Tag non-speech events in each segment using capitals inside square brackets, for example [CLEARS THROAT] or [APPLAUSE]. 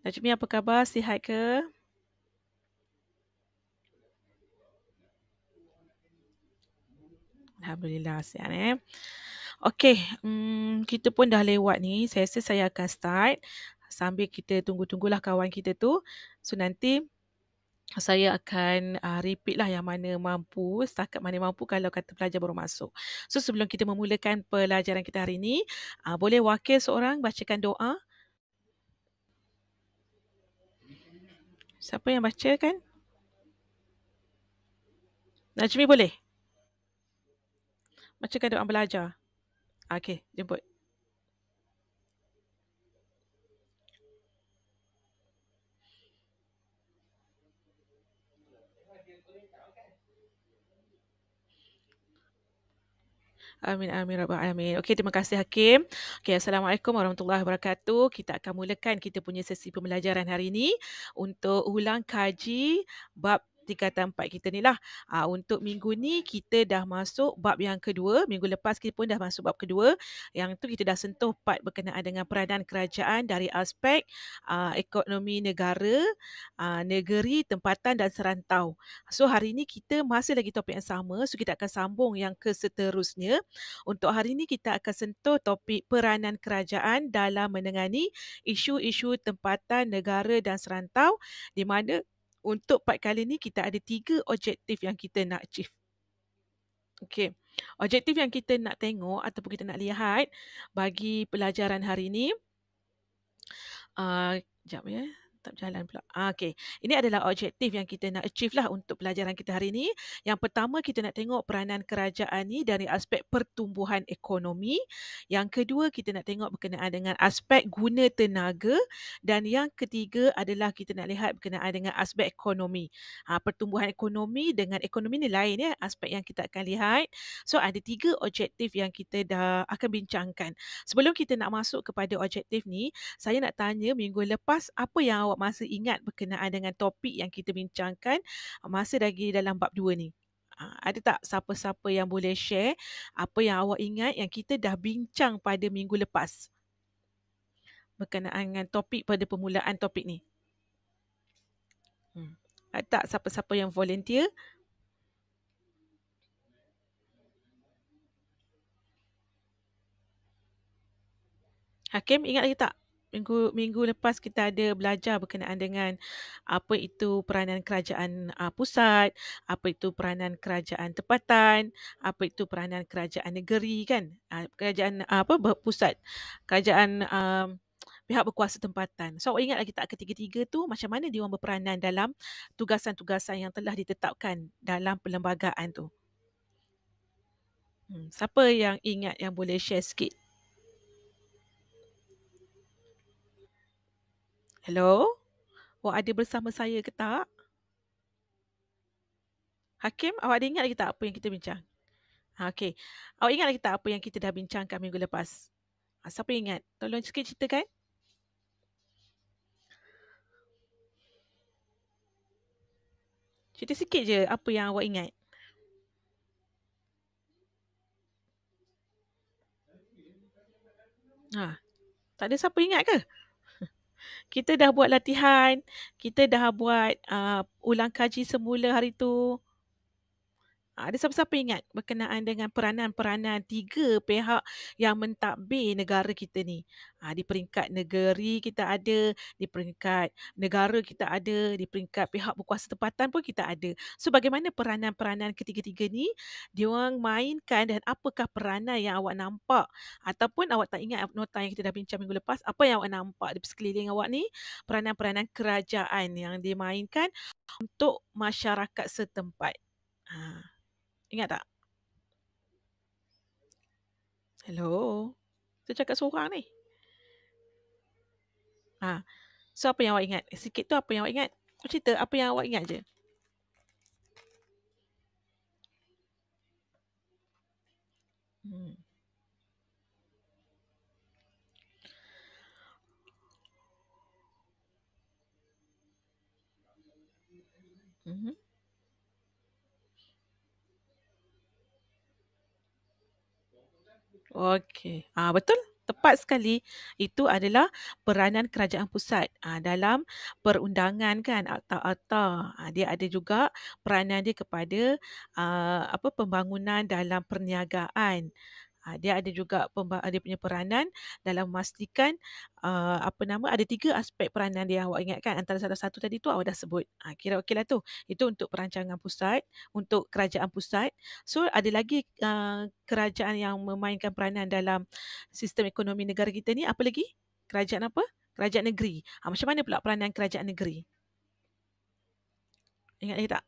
Najmi apa khabar? Sihat ke? Alhamdulillah sihat eh. Okay, hmm, kita pun dah lewat ni. Saya rasa saya akan start sambil kita tunggu-tunggulah kawan kita tu. So nanti saya akan uh, repeat lah yang mana mampu, setakat mana mampu kalau kata pelajar baru masuk. So sebelum kita memulakan pelajaran kita hari ini, uh, ah, boleh wakil seorang bacakan doa Siapa yang baca kan? Najmi boleh? baca kan Bacakan doa belajar. Ah, okay jemput. Amin amin rabbal alamin. Okey terima kasih Hakim. Okey assalamualaikum warahmatullahi wabarakatuh. Kita akan mulakan kita punya sesi pembelajaran hari ini untuk ulang kaji bab pertikatan part kita ni lah. Uh, untuk minggu ni kita dah masuk bab yang kedua. Minggu lepas kita pun dah masuk bab kedua. Yang tu kita dah sentuh part berkenaan dengan peranan kerajaan dari aspek uh, ekonomi negara, uh, negeri, tempatan dan serantau. So hari ni kita masih lagi topik yang sama. So kita akan sambung yang keseterusnya. Untuk hari ni kita akan sentuh topik peranan kerajaan dalam menangani isu-isu tempatan negara dan serantau di mana untuk part kali ni kita ada tiga objektif yang kita nak achieve. Okay. Objektif yang kita nak tengok ataupun kita nak lihat bagi pelajaran hari ni. Uh, ah, jap ya tak jalan pula. Ah, okay, Ini adalah objektif yang kita nak achieve lah untuk pelajaran kita hari ini. Yang pertama kita nak tengok peranan kerajaan ni dari aspek pertumbuhan ekonomi. Yang kedua kita nak tengok berkenaan dengan aspek guna tenaga dan yang ketiga adalah kita nak lihat berkenaan dengan aspek ekonomi. Ha, pertumbuhan ekonomi dengan ekonomi ni lain ya aspek yang kita akan lihat. So ada tiga objektif yang kita dah akan bincangkan. Sebelum kita nak masuk kepada objektif ni, saya nak tanya minggu lepas apa yang awak masih ingat berkenaan dengan topik yang kita bincangkan ah, masa lagi dalam bab dua ni? Ah, ada tak siapa-siapa yang boleh share apa yang awak ingat yang kita dah bincang pada minggu lepas? Berkenaan dengan topik pada permulaan topik ni. Hmm. Ada tak siapa-siapa yang volunteer? Hakim ingat lagi tak? minggu minggu lepas kita ada belajar berkenaan dengan apa itu peranan kerajaan uh, pusat, apa itu peranan kerajaan tempatan, apa itu peranan kerajaan negeri kan? Uh, kerajaan uh, apa pusat, kerajaan uh, pihak berkuasa tempatan. So awak ingat lagi tak ketiga-tiga tu macam mana dia orang berperanan dalam tugasan-tugasan yang telah ditetapkan dalam perlembagaan tu? Hmm, siapa yang ingat yang boleh share sikit? Hello? Awak ada bersama saya ke tak? Hakim, awak ada ingat lagi tak apa yang kita bincang? Ha, ah, okay. Awak ingat lagi tak apa yang kita dah bincangkan minggu lepas? Ha, siapa ingat? Tolong sikit ceritakan. Cerita sikit je apa yang awak ingat. Ha. Tak ada siapa ingat ke? kita dah buat latihan, kita dah buat uh, ulang kaji semula hari tu, Ah, ada siapa-siapa ingat berkenaan dengan peranan-peranan tiga pihak yang mentadbir negara kita ni. Ha, di peringkat negeri kita ada, di peringkat negara kita ada, di peringkat pihak berkuasa tempatan pun kita ada. So bagaimana peranan-peranan ketiga-tiga ni diorang mainkan dan apakah peranan yang awak nampak ataupun awak tak ingat nota yang kita dah bincang minggu lepas, apa yang awak nampak di sekeliling awak ni, peranan-peranan kerajaan yang dimainkan untuk masyarakat setempat. Ha. Ingat tak? Hello. Saya cakap seorang ni. Ha. So apa yang awak ingat? Sikit tu apa yang awak ingat? Cerita apa yang awak ingat je. Hmm. Mm-hmm. Okey. Ah uh, betul. Tepat sekali. Itu adalah peranan kerajaan pusat uh, dalam perundangan kan akta-akta. Uh, ah, dia ada juga peranan dia kepada uh, apa pembangunan dalam perniagaan. Ha, dia ada juga ada punya peranan dalam memastikan uh, apa nama ada tiga aspek peranan dia awak ingatkan antara salah satu tadi tu awak dah sebut. Ha, kira okeylah tu. Itu untuk perancangan pusat, untuk kerajaan pusat. So ada lagi uh, kerajaan yang memainkan peranan dalam sistem ekonomi negara kita ni apa lagi? Kerajaan apa? Kerajaan negeri. Ha, macam mana pula peranan kerajaan negeri? Ingat lagi tak?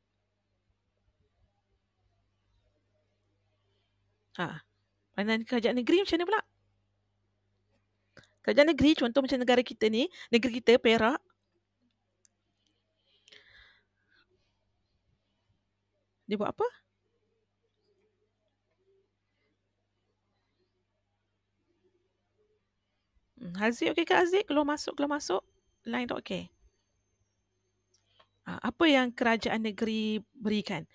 Ha. Pandangan kerajaan negeri macam mana pula? Kerajaan negeri contoh macam negara kita ni, negeri kita Perak. Dia buat apa? Hmm, Haziq okey ke Haziq? Keluar masuk, keluar masuk. Line tu okey. Ah, apa yang kerajaan negeri berikan?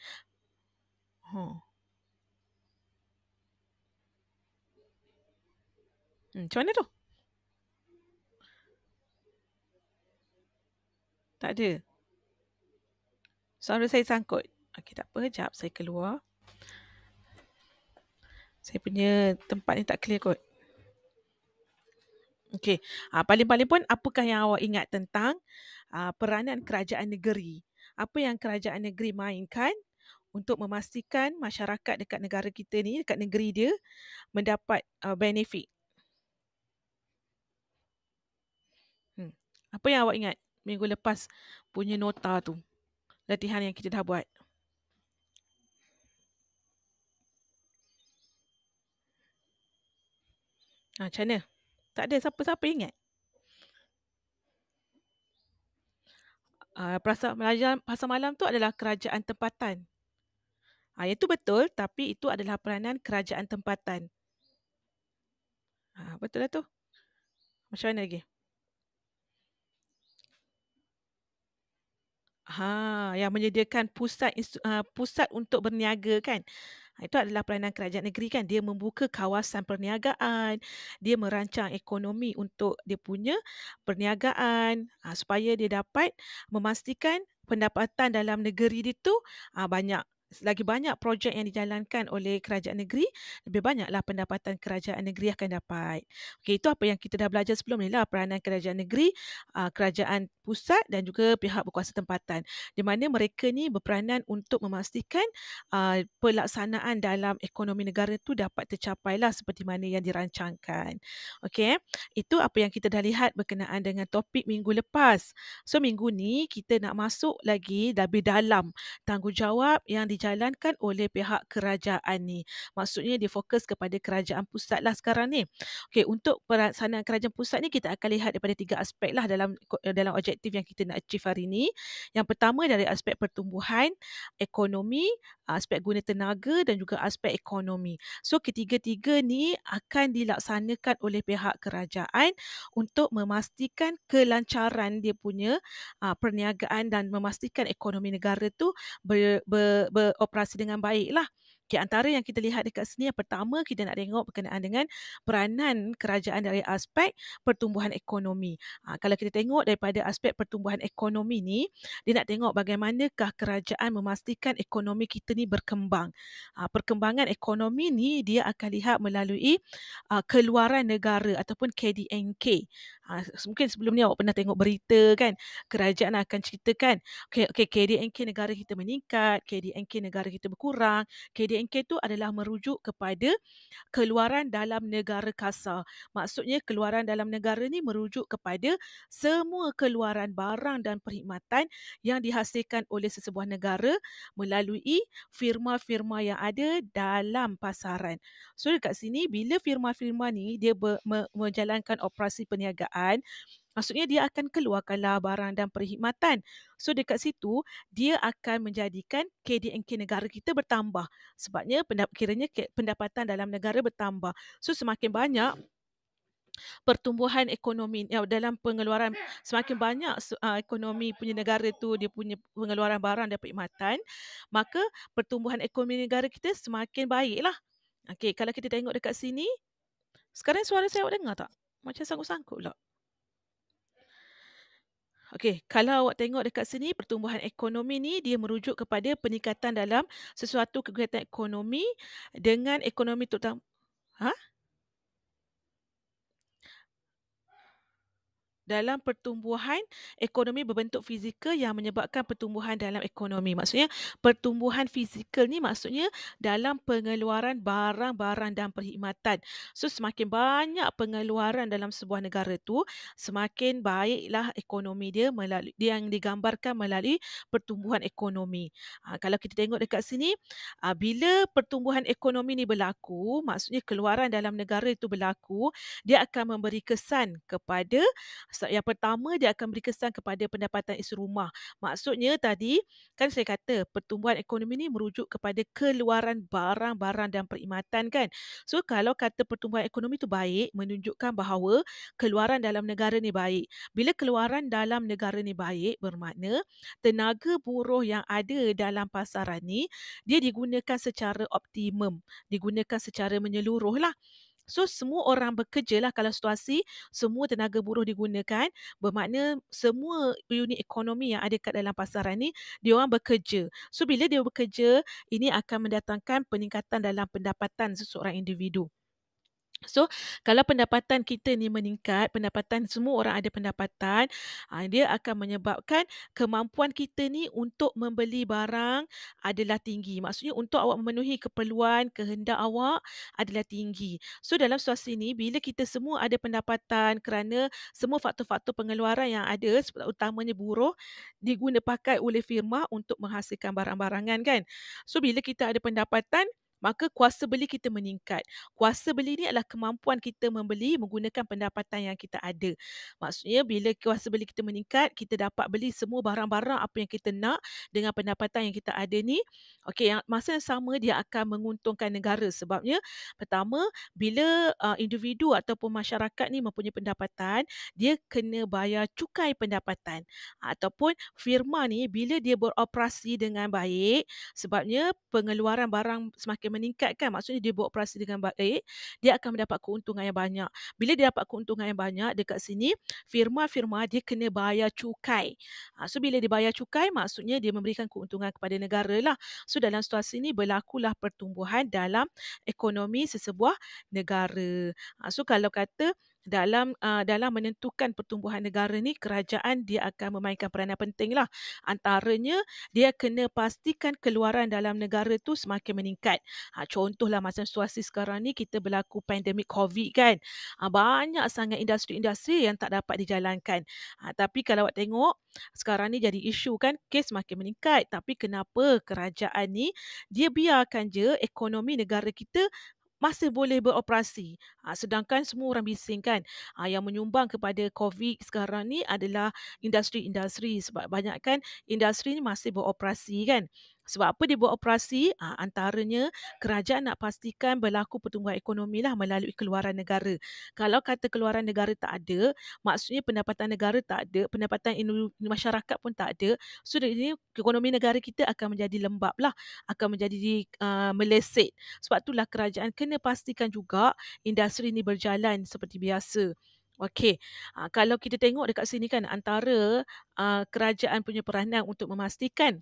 Huh. Mm, macam mana tu? Tak ada. Suara saya sangkut. Okey, tak apa. Sekejap saya keluar. Saya punya tempat ni tak clear kot. Okey. Ha, paling-paling pun, apakah yang awak ingat tentang ha, peranan kerajaan negeri? Apa yang kerajaan negeri mainkan untuk memastikan masyarakat dekat negara kita ni, dekat negeri dia, mendapat uh, benefit? Apa yang awak ingat minggu lepas punya nota tu? Latihan yang kita dah buat. Ha, macam mana? Tak ada siapa-siapa ingat? Uh, ha, pasal malam pasal malam, tu adalah kerajaan tempatan. Ha, itu betul tapi itu adalah peranan kerajaan tempatan. Ha, betul lah tu. Macam mana lagi? Ha, yang menyediakan pusat uh, pusat untuk berniaga kan. Ha, itu adalah pelayanan kerajaan negeri kan. Dia membuka kawasan perniagaan. Dia merancang ekonomi untuk dia punya perniagaan uh, supaya dia dapat memastikan pendapatan dalam negeri dia tu uh, banyak lagi banyak projek yang dijalankan oleh kerajaan negeri, lebih banyaklah pendapatan kerajaan negeri akan dapat. Okey, itu apa yang kita dah belajar sebelum ni lah peranan kerajaan negeri, kerajaan pusat dan juga pihak berkuasa tempatan. Di mana mereka ni berperanan untuk memastikan pelaksanaan dalam ekonomi negara tu dapat tercapailah seperti mana yang dirancangkan. Okey, eh, itu apa yang kita dah lihat berkenaan dengan topik minggu lepas. So minggu ni kita nak masuk lagi lebih dalam tanggungjawab yang di dijalankan oleh pihak kerajaan ni. Maksudnya dia fokus kepada kerajaan pusat lah sekarang ni. Okey, untuk pelaksanaan kerajaan pusat ni kita akan lihat daripada tiga aspek lah dalam eh, dalam objektif yang kita nak achieve hari ni. Yang pertama dari aspek pertumbuhan, ekonomi, ah, aspek guna tenaga dan juga aspek ekonomi. So ketiga-tiga ni akan dilaksanakan oleh pihak kerajaan untuk memastikan kelancaran dia punya uh, perniagaan dan memastikan ekonomi negara tu ber, ber, ber, beroperasi dengan baik lah. Okay, antara yang kita lihat dekat sini, yang pertama kita nak tengok berkenaan dengan peranan kerajaan dari aspek pertumbuhan ekonomi. Ha, kalau kita tengok daripada aspek pertumbuhan ekonomi ni, dia nak tengok bagaimanakah kerajaan memastikan ekonomi kita ni berkembang. Ha, perkembangan ekonomi ni dia akan lihat melalui uh, keluaran negara ataupun KDNK. Ha, mungkin sebelum ni awak pernah tengok berita kan kerajaan akan ceritakan okay, okay, KDNK negara kita meningkat, KDNK negara kita berkurang. KDNK tu adalah merujuk kepada keluaran dalam negara kasar. Maksudnya keluaran dalam negara ni merujuk kepada semua keluaran barang dan perkhidmatan yang dihasilkan oleh sesebuah negara melalui firma-firma yang ada dalam pasaran. So dekat sini bila firma-firma ni dia ber, me, menjalankan operasi perniagaan kerajaan maksudnya dia akan keluarkanlah barang dan perkhidmatan. So dekat situ dia akan menjadikan KDNK negara kita bertambah. Sebabnya kiranya pendapatan dalam negara bertambah. So semakin banyak pertumbuhan ekonomi ya dalam pengeluaran semakin banyak uh, ekonomi punya negara itu dia punya pengeluaran barang dan perkhidmatan maka pertumbuhan ekonomi negara kita semakin baiklah Okay, kalau kita tengok dekat sini sekarang suara saya awak dengar tak macam sangkut-sangkut pula. Okey, kalau awak tengok dekat sini pertumbuhan ekonomi ni dia merujuk kepada peningkatan dalam sesuatu kegiatan ekonomi dengan ekonomi terutama ha? dalam pertumbuhan ekonomi berbentuk fizikal yang menyebabkan pertumbuhan dalam ekonomi. Maksudnya pertumbuhan fizikal ni maksudnya dalam pengeluaran barang-barang dan perkhidmatan. So semakin banyak pengeluaran dalam sebuah negara tu, semakin baiklah ekonomi dia melalui yang digambarkan melalui pertumbuhan ekonomi. Ha, kalau kita tengok dekat sini, ha, bila pertumbuhan ekonomi ni berlaku, maksudnya keluaran dalam negara itu berlaku, dia akan memberi kesan kepada yang pertama dia akan beri kesan kepada pendapatan isi rumah. Maksudnya tadi kan saya kata pertumbuhan ekonomi ni merujuk kepada keluaran barang-barang dan perkhidmatan kan. So kalau kata pertumbuhan ekonomi tu baik menunjukkan bahawa keluaran dalam negara ni baik. Bila keluaran dalam negara ni baik bermakna tenaga buruh yang ada dalam pasaran ni dia digunakan secara optimum, digunakan secara menyeluruh lah. So semua orang bekerja lah kalau situasi semua tenaga buruh digunakan bermakna semua unit ekonomi yang ada kat dalam pasaran ni dia orang bekerja. So bila dia bekerja ini akan mendatangkan peningkatan dalam pendapatan seseorang individu. So kalau pendapatan kita ni meningkat, pendapatan semua orang ada pendapatan, ah, dia akan menyebabkan kemampuan kita ni untuk membeli barang adalah tinggi. Maksudnya untuk awak memenuhi keperluan, kehendak awak adalah tinggi. So dalam situasi ni bila kita semua ada pendapatan kerana semua faktor-faktor pengeluaran yang ada utamanya buruh digunakan pakai oleh firma untuk menghasilkan barang-barangan kan. So bila kita ada pendapatan maka kuasa beli kita meningkat. Kuasa beli ni adalah kemampuan kita membeli menggunakan pendapatan yang kita ada. Maksudnya bila kuasa beli kita meningkat, kita dapat beli semua barang-barang apa yang kita nak dengan pendapatan yang kita ada ni. Okey, yang masa yang sama dia akan menguntungkan negara sebabnya pertama bila uh, individu ataupun masyarakat ni mempunyai pendapatan, dia kena bayar cukai pendapatan ataupun firma ni bila dia beroperasi dengan baik sebabnya pengeluaran barang semakin semakin meningkat maksudnya dia buat operasi dengan baik dia akan mendapat keuntungan yang banyak bila dia dapat keuntungan yang banyak dekat sini firma-firma dia kena bayar cukai ha, so bila dia bayar cukai maksudnya dia memberikan keuntungan kepada negara lah so dalam situasi ini berlakulah pertumbuhan dalam ekonomi sesebuah negara ha, so kalau kata dalam uh, dalam menentukan pertumbuhan negara ni kerajaan dia akan memainkan peranan penting lah antaranya dia kena pastikan keluaran dalam negara tu semakin meningkat ha, contohlah masa situasi sekarang ni kita berlaku pandemik covid kan ha, banyak sangat industri-industri yang tak dapat dijalankan ha, tapi kalau awak tengok sekarang ni jadi isu kan kes semakin meningkat tapi kenapa kerajaan ni dia biarkan je ekonomi negara kita masih boleh beroperasi. Ha, sedangkan semua orang bising kan, ha, yang menyumbang kepada COVID sekarang ni adalah industri-industri sebab banyak kan industri ni masih beroperasi kan. Sebab apa dia buat operasi? Ha, antaranya kerajaan nak pastikan berlaku pertumbuhan ekonomi lah melalui keluaran negara. Kalau kata keluaran negara tak ada, maksudnya pendapatan negara tak ada, pendapatan masyarakat pun tak ada. So dari ini ekonomi negara kita akan menjadi lembab lah, akan menjadi uh, ah, meleset. Sebab itulah kerajaan kena pastikan juga industri ini berjalan seperti biasa. Okey, ha, kalau kita tengok dekat sini kan antara uh, kerajaan punya peranan untuk memastikan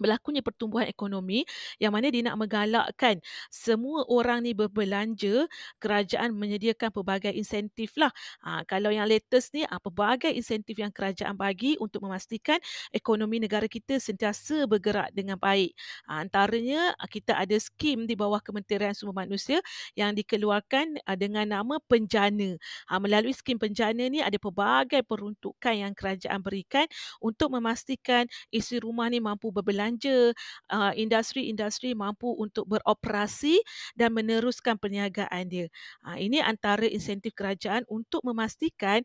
berlakunya pertumbuhan ekonomi yang mana dia nak menggalakkan semua orang ni berbelanja kerajaan menyediakan pelbagai insentif lah ha, kalau yang latest ni ha, pelbagai insentif yang kerajaan bagi untuk memastikan ekonomi negara kita sentiasa bergerak dengan baik ha, antaranya ha, kita ada skim di bawah Kementerian Sumber Manusia yang dikeluarkan ha, dengan nama penjana ha, melalui skim penjana ni ada pelbagai peruntukan yang kerajaan berikan untuk memastikan isi rumah ni mampu berbelanja belanja uh, industri-industri uh, mampu untuk beroperasi dan meneruskan perniagaan dia. Uh, ini antara insentif kerajaan untuk memastikan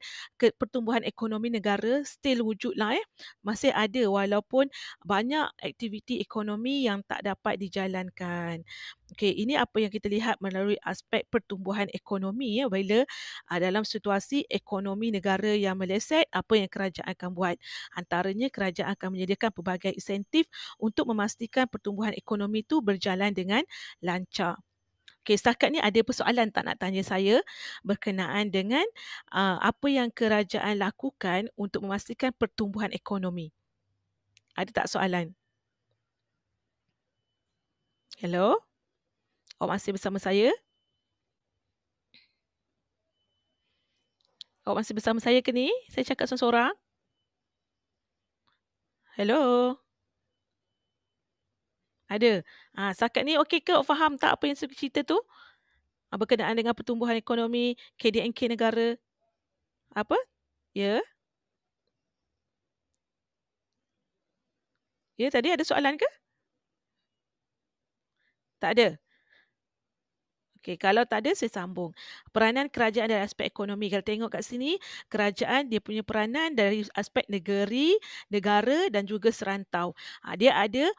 pertumbuhan ekonomi negara still wujud lah eh. Masih ada walaupun banyak aktiviti ekonomi yang tak dapat dijalankan. Okey, ini apa yang kita lihat melalui aspek pertumbuhan ekonomi ya bila uh, dalam situasi ekonomi negara yang meleset apa yang kerajaan akan buat. Antaranya kerajaan akan menyediakan pelbagai insentif untuk memastikan pertumbuhan ekonomi itu berjalan dengan lancar. Okey, setakat ni ada persoalan tak nak tanya saya berkenaan dengan uh, apa yang kerajaan lakukan untuk memastikan pertumbuhan ekonomi. Ada tak soalan? Hello? Awak masih bersama saya? Awak masih bersama saya ke ni? Saya cakap seorang-seorang. Hello? Ada. Ah, ha, sakat ni okey ke? Awak faham tak apa yang saya cerita tu? Ha, berkenaan dengan pertumbuhan ekonomi KDNK negara. Apa? Ya. Ya, tadi ada soalan ke? Tak ada. Okay, kalau tak ada, saya sambung. Peranan kerajaan dari aspek ekonomi. Kalau tengok kat sini, kerajaan dia punya peranan dari aspek negeri, negara dan juga serantau. Ha, dia ada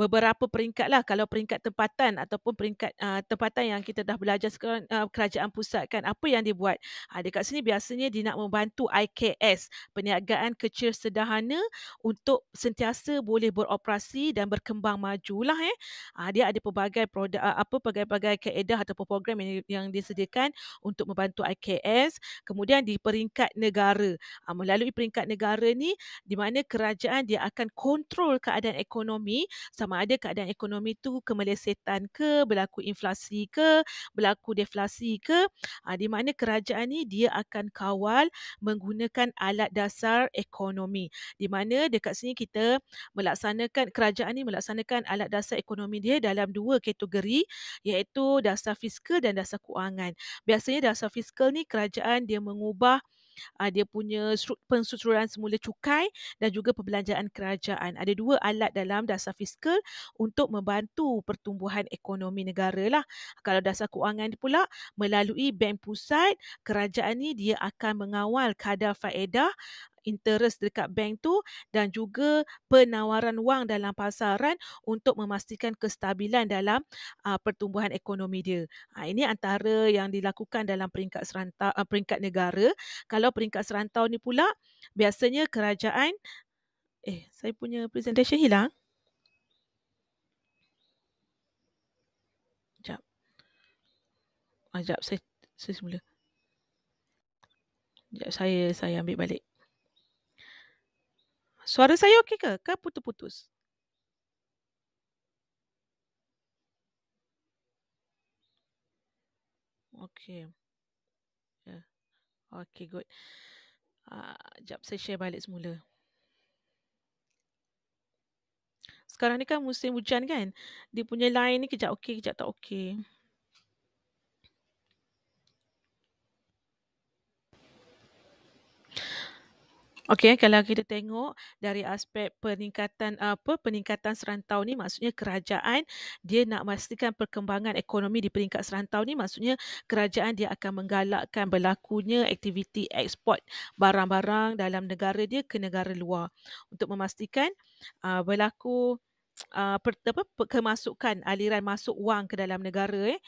beberapa peringkat lah kalau peringkat tempatan ataupun peringkat uh, tempatan yang kita dah belajar sekarang uh, kerajaan pusat kan apa yang dibuat buat uh, ah, dekat sini biasanya dia nak membantu IKS perniagaan kecil sederhana untuk sentiasa boleh beroperasi dan berkembang majulah eh uh, dia ada pelbagai produk uh, apa pelbagai-pelbagai kaedah ataupun program yang, yang disediakan untuk membantu IKS kemudian di peringkat negara uh, melalui peringkat negara ni di mana kerajaan dia akan kontrol keadaan ekonomi sama ada keadaan ekonomi tu kemelesetan ke, berlaku inflasi ke, berlaku deflasi ke, uh, di mana kerajaan ni dia akan kawal menggunakan alat dasar ekonomi. Di mana dekat sini kita melaksanakan kerajaan ni melaksanakan alat dasar ekonomi dia dalam dua kategori iaitu dasar fiskal dan dasar kewangan. Biasanya dasar fiskal ni kerajaan dia mengubah uh, dia punya pensusuran semula cukai dan juga perbelanjaan kerajaan. Ada dua alat dalam dasar fiskal untuk membantu pertumbuhan ekonomi negara lah. Kalau dasar kewangan pula melalui bank pusat, kerajaan ni dia akan mengawal kadar faedah interest dekat bank tu dan juga penawaran wang dalam pasaran untuk memastikan kestabilan dalam uh, pertumbuhan ekonomi dia. Uh, ini antara yang dilakukan dalam peringkat serantau uh, ah, peringkat negara. Kalau peringkat serantau ni pula biasanya kerajaan eh saya punya presentation hilang. Sekejap. Sekejap saya saya semula. Sekejap saya saya ambil balik. Suara saya okey ke? Ke putus-putus? Okey. Yeah. Okey, good. Uh, ah, sekejap saya share balik semula. Sekarang ni kan musim hujan kan? Dia punya line ni kejap okey, kejap tak okey. Okey, kalau kita tengok dari aspek peningkatan apa peningkatan serantau ni maksudnya kerajaan dia nak memastikan perkembangan ekonomi di peringkat serantau ni maksudnya kerajaan dia akan menggalakkan berlakunya aktiviti ekspor barang-barang dalam negara dia ke negara luar untuk memastikan uh, berlaku uh, per, apa kemasukan aliran masuk wang ke dalam negara eh.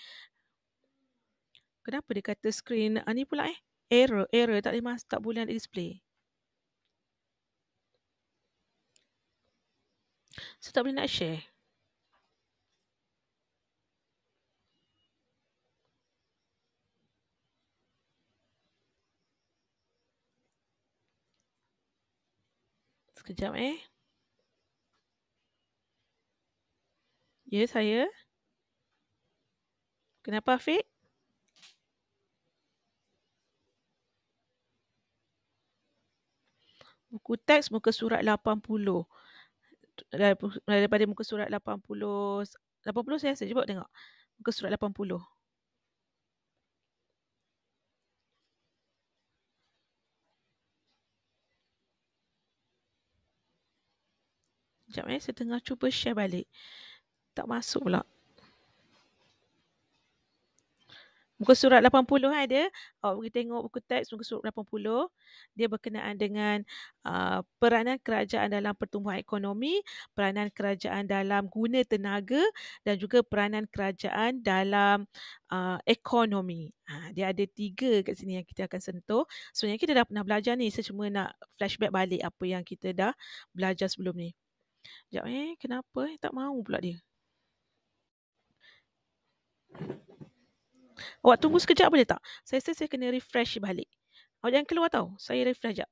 Kenapa dia kata screen ah, ni pula eh? Error, error tak boleh mas- tak boleh display. So tak boleh nak share. Sekejap eh. Ya yes, saya. Kenapa Afiq? Buku teks muka surat 80 dari, daripada muka surat 80 80 saya rasa cuba tengok muka surat 80 Sekejap eh, saya tengah cuba share balik. Tak masuk pula. Muka surat 80 ada. Eh, Awak pergi tengok buku teks muka surat 80. Dia berkenaan dengan uh, peranan kerajaan dalam pertumbuhan ekonomi, peranan kerajaan dalam guna tenaga dan juga peranan kerajaan dalam uh, ekonomi. Ha, dia ada tiga kat sini yang kita akan sentuh. Sebenarnya kita dah pernah belajar ni. Saya cuma nak flashback balik apa yang kita dah belajar sebelum ni. Sekejap eh, kenapa eh, tak mau pula dia. Awak tunggu sekejap boleh tak? Saya rasa saya kena refresh balik. Awak jangan keluar tau. Saya refresh sekejap.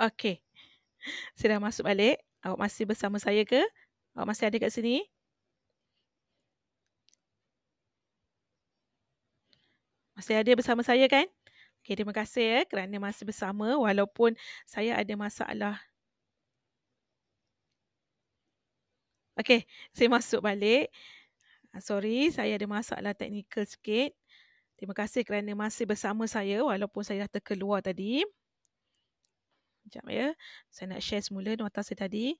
Okey. Saya dah masuk balik. Awak masih bersama saya ke? Awak masih ada kat sini? Masih ada bersama saya kan? Okey, terima kasih ya kerana masih bersama walaupun saya ada masalah. Okey, saya masuk balik. Ah, sorry, saya ada masalah teknikal sikit. Terima kasih kerana masih bersama saya walaupun saya dah terkeluar tadi. Sekejap ya. Saya nak share semula nota saya tadi.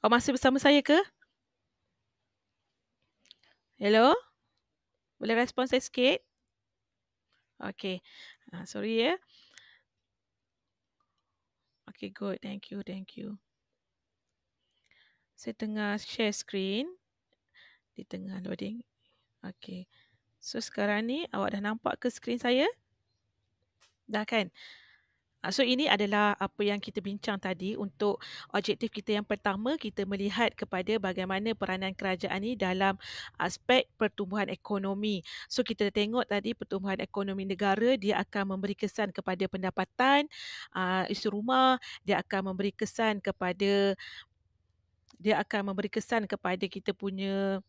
Kau oh, masih bersama saya ke? Hello? Boleh respon saya sikit? Okay. Uh, sorry ya. Okay, good. Thank you, thank you. Saya tengah share screen. Di tengah loading. Okay. So, sekarang ni awak dah nampak ke screen saya? Dah kan? Ah, so ini adalah apa yang kita bincang tadi untuk objektif kita yang pertama kita melihat kepada bagaimana peranan kerajaan ini dalam aspek pertumbuhan ekonomi. So kita tengok tadi pertumbuhan ekonomi negara dia akan memberi kesan kepada pendapatan uh, isu rumah, dia akan memberi kesan kepada dia akan memberi kesan kepada kita punya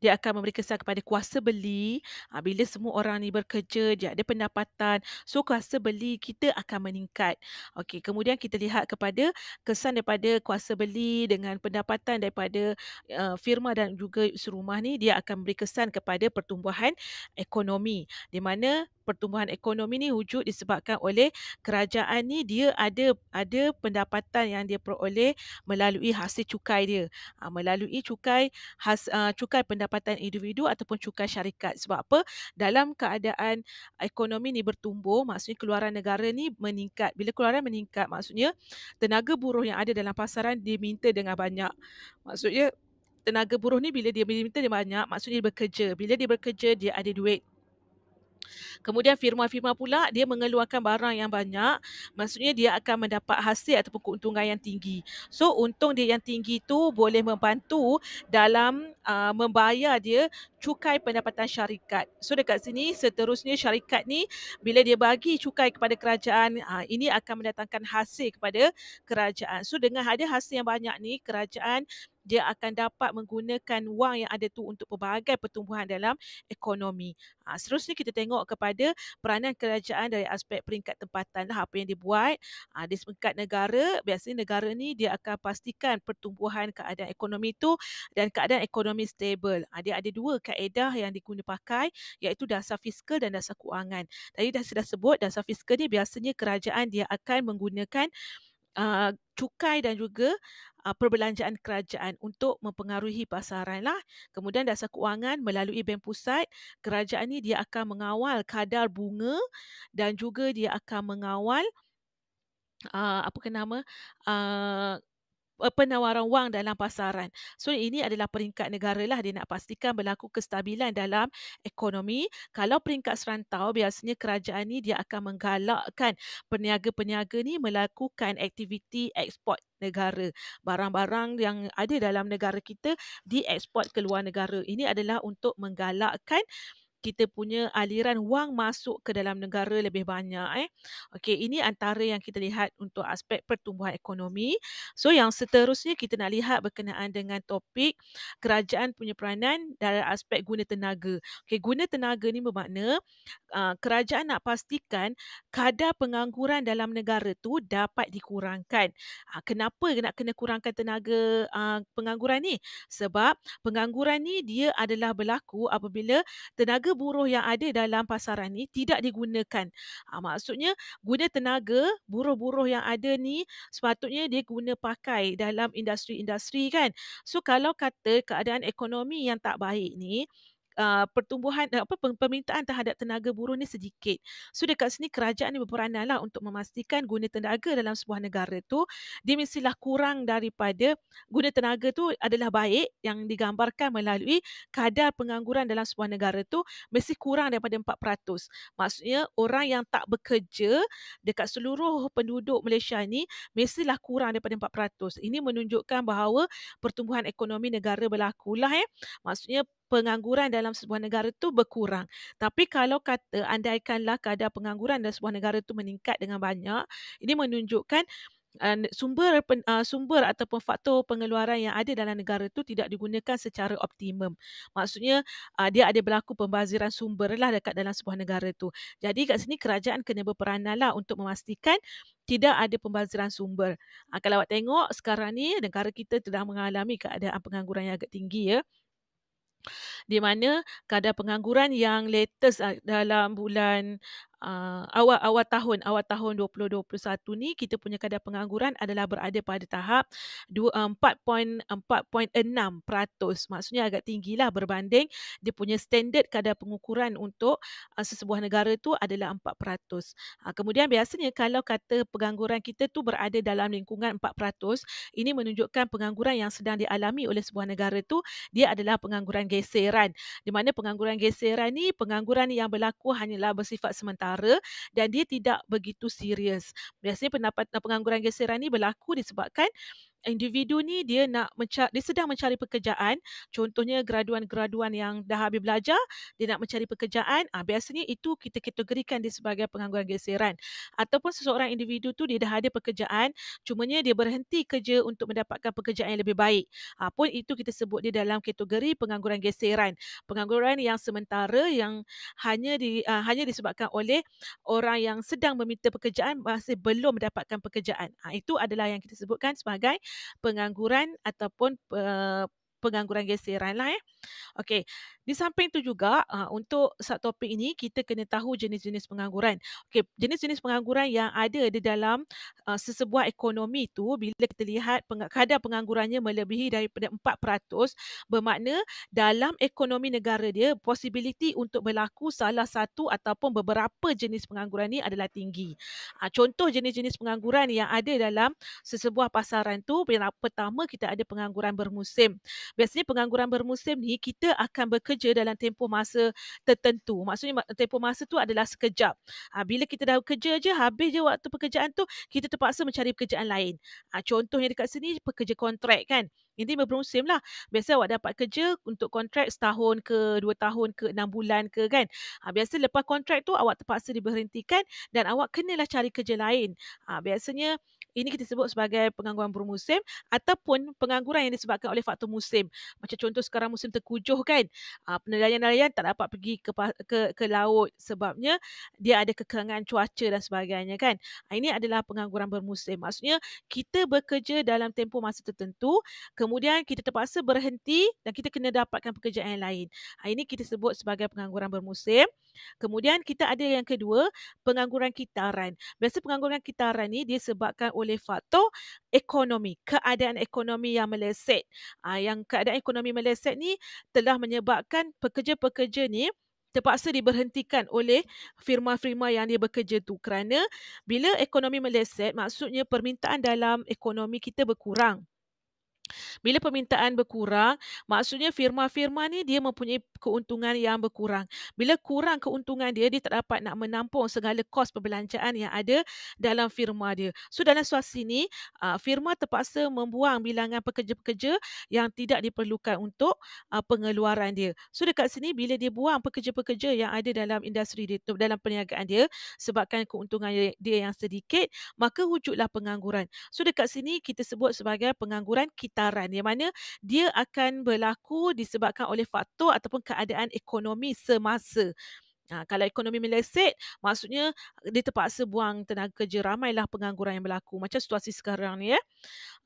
dia akan memberi kesan kepada kuasa beli ha, bila semua orang ni bekerja dia ada pendapatan so kuasa beli kita akan meningkat okey kemudian kita lihat kepada kesan daripada kuasa beli dengan pendapatan daripada uh, firma dan juga serumah ni dia akan memberi kesan kepada pertumbuhan ekonomi di mana pertumbuhan ekonomi ni wujud disebabkan oleh kerajaan ni dia ada ada pendapatan yang dia peroleh melalui hasil cukai dia ha, melalui cukai has, uh, cukai pendapatan individu ataupun cukai syarikat sebab apa dalam keadaan ekonomi ni bertumbuh maksudnya keluaran negara ni meningkat bila keluaran meningkat maksudnya tenaga buruh yang ada dalam pasaran diminta dengan banyak maksudnya tenaga buruh ni bila dia minta dia banyak maksudnya dia bekerja bila dia bekerja dia ada duit Kemudian firma-firma pula dia mengeluarkan barang yang banyak, maksudnya dia akan mendapat hasil ataupun keuntungan yang tinggi. So untung dia yang tinggi tu boleh membantu dalam uh, membayar dia cukai pendapatan syarikat. So dekat sini seterusnya syarikat ni bila dia bagi cukai kepada kerajaan, uh, ini akan mendatangkan hasil kepada kerajaan. So dengan ada hasil yang banyak ni kerajaan dia akan dapat menggunakan wang yang ada tu untuk pelbagai pertumbuhan dalam ekonomi. Ha, seterusnya kita tengok kepada peranan kerajaan dari aspek peringkat tempatan lah apa yang dibuat. Ha, di peringkat negara, biasanya negara ni dia akan pastikan pertumbuhan keadaan ekonomi tu dan keadaan ekonomi stable. Ha, dia ada dua kaedah yang digunakan pakai iaitu dasar fiskal dan dasar kewangan. Tadi dah sudah sebut dasar fiskal ni biasanya kerajaan dia akan menggunakan uh, cukai dan juga uh, perbelanjaan kerajaan untuk mempengaruhi pasaran lah. Kemudian dasar kewangan melalui bank pusat, kerajaan ini dia akan mengawal kadar bunga dan juga dia akan mengawal uh, apa kenama uh, Eh, penawaran wang dalam pasaran. So ini adalah peringkat negara lah dia nak pastikan berlaku kestabilan dalam ekonomi. Kalau peringkat serantau biasanya kerajaan ni dia akan menggalakkan peniaga-peniaga ni melakukan aktiviti ekspor negara. Barang-barang yang ada dalam negara kita diekspor ke luar negara. Ini adalah untuk menggalakkan kita punya aliran wang masuk ke dalam negara lebih banyak eh. Okey, ini antara yang kita lihat untuk aspek pertumbuhan ekonomi. So yang seterusnya kita nak lihat berkenaan dengan topik kerajaan punya peranan dalam aspek guna tenaga. Okey, guna tenaga ni bermakna uh, kerajaan nak pastikan kadar pengangguran dalam negara tu dapat dikurangkan. Uh, kenapa nak kena kurangkan tenaga uh, pengangguran ni? Sebab pengangguran ni dia adalah berlaku apabila tenaga tenaga buruh yang ada dalam pasaran ni tidak digunakan. Ha, maksudnya guna tenaga buruh-buruh yang ada ni sepatutnya dia guna pakai dalam industri-industri kan. So kalau kata keadaan ekonomi yang tak baik ni, Uh, pertumbuhan uh, apa permintaan terhadap tenaga buruh ni sedikit. So dekat sini kerajaan ni berperanan lah untuk memastikan guna tenaga dalam sebuah negara tu dia mestilah kurang daripada guna tenaga tu adalah baik yang digambarkan melalui kadar pengangguran dalam sebuah negara tu mesti kurang daripada 4%. Maksudnya orang yang tak bekerja dekat seluruh penduduk Malaysia ni mestilah kurang daripada 4%. Ini menunjukkan bahawa pertumbuhan ekonomi negara berlaku lah eh. Maksudnya pengangguran dalam sebuah negara tu berkurang. Tapi kalau kata andaikanlah kadar pengangguran dalam sebuah negara tu meningkat dengan banyak, ini menunjukkan eh, sumber uh, sumber ataupun faktor pengeluaran yang ada dalam negara itu tidak digunakan secara optimum. Maksudnya eh, dia ada berlaku pembaziran sumber lah dekat dalam sebuah negara itu. Jadi kat sini kerajaan kena berperanan lah untuk memastikan tidak ada pembaziran sumber. Ah, kalau awak tengok sekarang ni negara kita telah mengalami keadaan pengangguran yang agak tinggi ya di mana kadar pengangguran yang latest ah, dalam bulan uh, awal awal tahun awal tahun 2021 ni kita punya kadar pengangguran adalah berada pada tahap 2, uh, 4.4.6%. Maksudnya agak tinggilah berbanding dia punya standard kadar pengukuran untuk uh, sesebuah negara tu adalah 4%. Uh, ah, kemudian biasanya kalau kata pengangguran kita tu berada dalam lingkungan 4%, ini menunjukkan pengangguran yang sedang dialami oleh sebuah negara tu dia adalah pengangguran geseran. Di mana pengangguran geseran ni pengangguran yang berlaku hanyalah bersifat sementara sementara dan dia tidak begitu serius. Biasanya pendapat pengangguran geseran ini berlaku disebabkan individu ni dia nak mencari dia sedang mencari pekerjaan contohnya graduan-graduan yang dah habis belajar dia nak mencari pekerjaan ah ha, biasanya itu kita kategorikan dia sebagai pengangguran geseran ataupun seseorang individu tu dia dah ada pekerjaan cumanya dia berhenti kerja untuk mendapatkan pekerjaan yang lebih baik ha, pun itu kita sebut dia dalam kategori pengangguran geseran pengangguran yang sementara yang hanya di uh, hanya disebabkan oleh orang yang sedang meminta pekerjaan masih belum mendapatkan pekerjaan ha, itu adalah yang kita sebutkan sebagai pengangguran ataupun uh, pengangguran geseran lah eh. Okey, Di samping itu juga uh, untuk subtopik ini kita kena tahu jenis-jenis pengangguran. Okey, Jenis-jenis pengangguran yang ada di dalam uh, sesebuah ekonomi itu bila kita lihat peng- kadar penganggurannya melebihi daripada 4% bermakna dalam ekonomi negara dia possibility untuk berlaku salah satu ataupun beberapa jenis pengangguran ini adalah tinggi. Uh, contoh jenis-jenis pengangguran yang ada dalam sesebuah pasaran itu yang pertama kita ada pengangguran bermusim biasanya pengangguran bermusim ni kita akan bekerja dalam tempoh masa tertentu. Maksudnya tempoh masa tu adalah sekejap. Ha, bila kita dah kerja je, habis je waktu pekerjaan tu, kita terpaksa mencari pekerjaan lain. Ha, contohnya dekat sini, pekerja kontrak kan. Ini bermusim lah. Biasa awak dapat kerja untuk kontrak setahun ke, dua tahun ke, enam bulan ke kan. Ha, biasa lepas kontrak tu awak terpaksa diberhentikan dan awak kenalah cari kerja lain. Ha, biasanya ini kita sebut sebagai pengangguran bermusim ataupun pengangguran yang disebabkan oleh faktor musim. Macam contoh sekarang musim terkujuh kan, ah, penelayan-nelayan tak dapat pergi ke, ke, ke laut sebabnya dia ada kekangan cuaca dan sebagainya kan. Ah, ini adalah pengangguran bermusim. Maksudnya kita bekerja dalam tempoh masa tertentu, kemudian kita terpaksa berhenti dan kita kena dapatkan pekerjaan yang lain. Ah, ini kita sebut sebagai pengangguran bermusim. Kemudian kita ada yang kedua, pengangguran kitaran. Biasa pengangguran kitaran ni dia sebabkan oleh oleh faktor ekonomi, keadaan ekonomi yang meleset. Ha, yang keadaan ekonomi meleset ni telah menyebabkan pekerja-pekerja ni terpaksa diberhentikan oleh firma-firma yang dia bekerja tu kerana bila ekonomi meleset maksudnya permintaan dalam ekonomi kita berkurang. Bila permintaan berkurang, maksudnya firma-firma ni dia mempunyai keuntungan yang berkurang. Bila kurang keuntungan dia, dia tak dapat nak menampung segala kos perbelanjaan yang ada dalam firma dia. So dalam suasi ni, ah, firma terpaksa membuang bilangan pekerja-pekerja yang tidak diperlukan untuk ah, pengeluaran dia. So dekat sini bila dia buang pekerja-pekerja yang ada dalam industri dia, dalam perniagaan dia sebabkan keuntungan dia yang sedikit, maka wujudlah pengangguran. So dekat sini kita sebut sebagai pengangguran kita pendaftaran yang mana dia akan berlaku disebabkan oleh faktor ataupun keadaan ekonomi semasa. Ha, kalau ekonomi meleset, maksudnya ah, dia terpaksa buang tenaga kerja. Ramailah pengangguran yang berlaku. Macam situasi sekarang ni. Ya.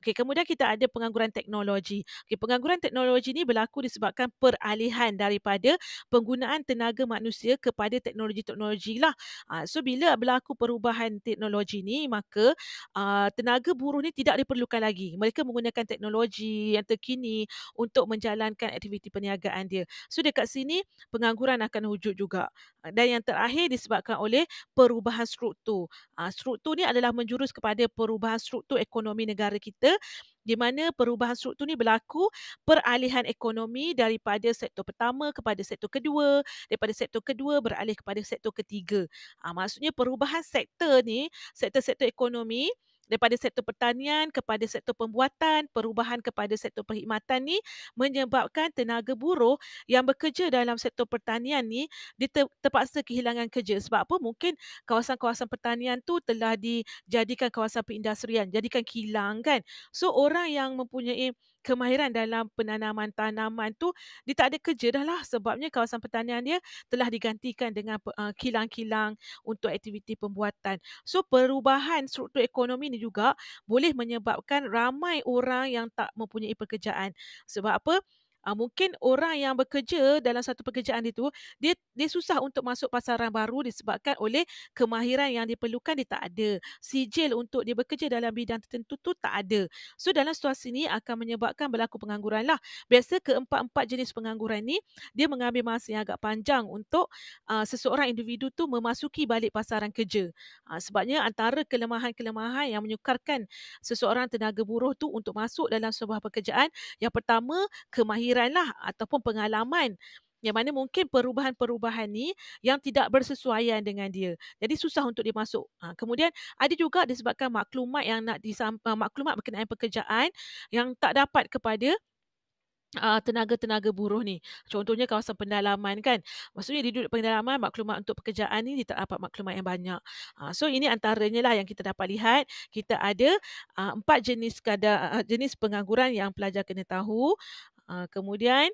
Okay, kemudian kita ada pengangguran teknologi. Okay, pengangguran teknologi ni berlaku disebabkan peralihan daripada penggunaan tenaga manusia kepada teknologi-teknologi lah. Ha, so, bila berlaku perubahan teknologi ni, maka uh, tenaga buruh ni tidak diperlukan lagi. Mereka menggunakan teknologi yang terkini untuk menjalankan aktiviti perniagaan dia. So, dekat sini pengangguran akan wujud juga dan yang terakhir disebabkan oleh perubahan struktur. Ah, struktur ni adalah menjurus kepada perubahan struktur ekonomi negara kita di mana perubahan struktur ni berlaku peralihan ekonomi daripada sektor pertama kepada sektor kedua, daripada sektor kedua beralih kepada sektor ketiga. Ah, maksudnya perubahan sektor ni, sektor-sektor ekonomi daripada sektor pertanian kepada sektor pembuatan, perubahan kepada sektor perkhidmatan ni menyebabkan tenaga buruh yang bekerja dalam sektor pertanian ni terpaksa kehilangan kerja. Sebab apa? Mungkin kawasan-kawasan pertanian tu telah dijadikan kawasan perindustrian, jadikan kilang kan. So orang yang mempunyai kemahiran dalam penanaman tanaman tu dia tak ada kerja dah lah sebabnya kawasan pertanian dia telah digantikan dengan uh, kilang-kilang untuk aktiviti pembuatan. So perubahan struktur ekonomi ni juga boleh menyebabkan ramai orang yang tak mempunyai pekerjaan. Sebab apa? Uh, mungkin orang yang bekerja dalam satu pekerjaan itu dia dia susah untuk masuk pasaran baru disebabkan oleh kemahiran yang diperlukan dia tak ada. Sijil untuk dia bekerja dalam bidang tertentu tu tak ada. So dalam situasi ini akan menyebabkan berlaku pengangguran lah. Biasa keempat-empat jenis pengangguran ini dia mengambil masa yang agak panjang untuk uh, seseorang individu tu memasuki balik pasaran kerja. Uh, sebabnya antara kelemahan-kelemahan yang menyukarkan seseorang tenaga buruh tu untuk masuk dalam sebuah pekerjaan yang pertama kemahiran pemikiran lah ataupun pengalaman yang mana mungkin perubahan-perubahan ni yang tidak bersesuaian dengan dia. Jadi susah untuk dia masuk. Ha, kemudian ada juga disebabkan maklumat yang nak disampaikan ha, maklumat berkenaan pekerjaan yang tak dapat kepada Uh, tenaga-tenaga buruh ni. Contohnya kawasan pendalaman kan. Maksudnya di duduk pendalaman maklumat untuk pekerjaan ni dia tak dapat maklumat yang banyak. Uh, so ini antaranya lah yang kita dapat lihat. Kita ada uh, empat jenis kadar, uh, jenis pengangguran yang pelajar kena tahu. Ah, kemudian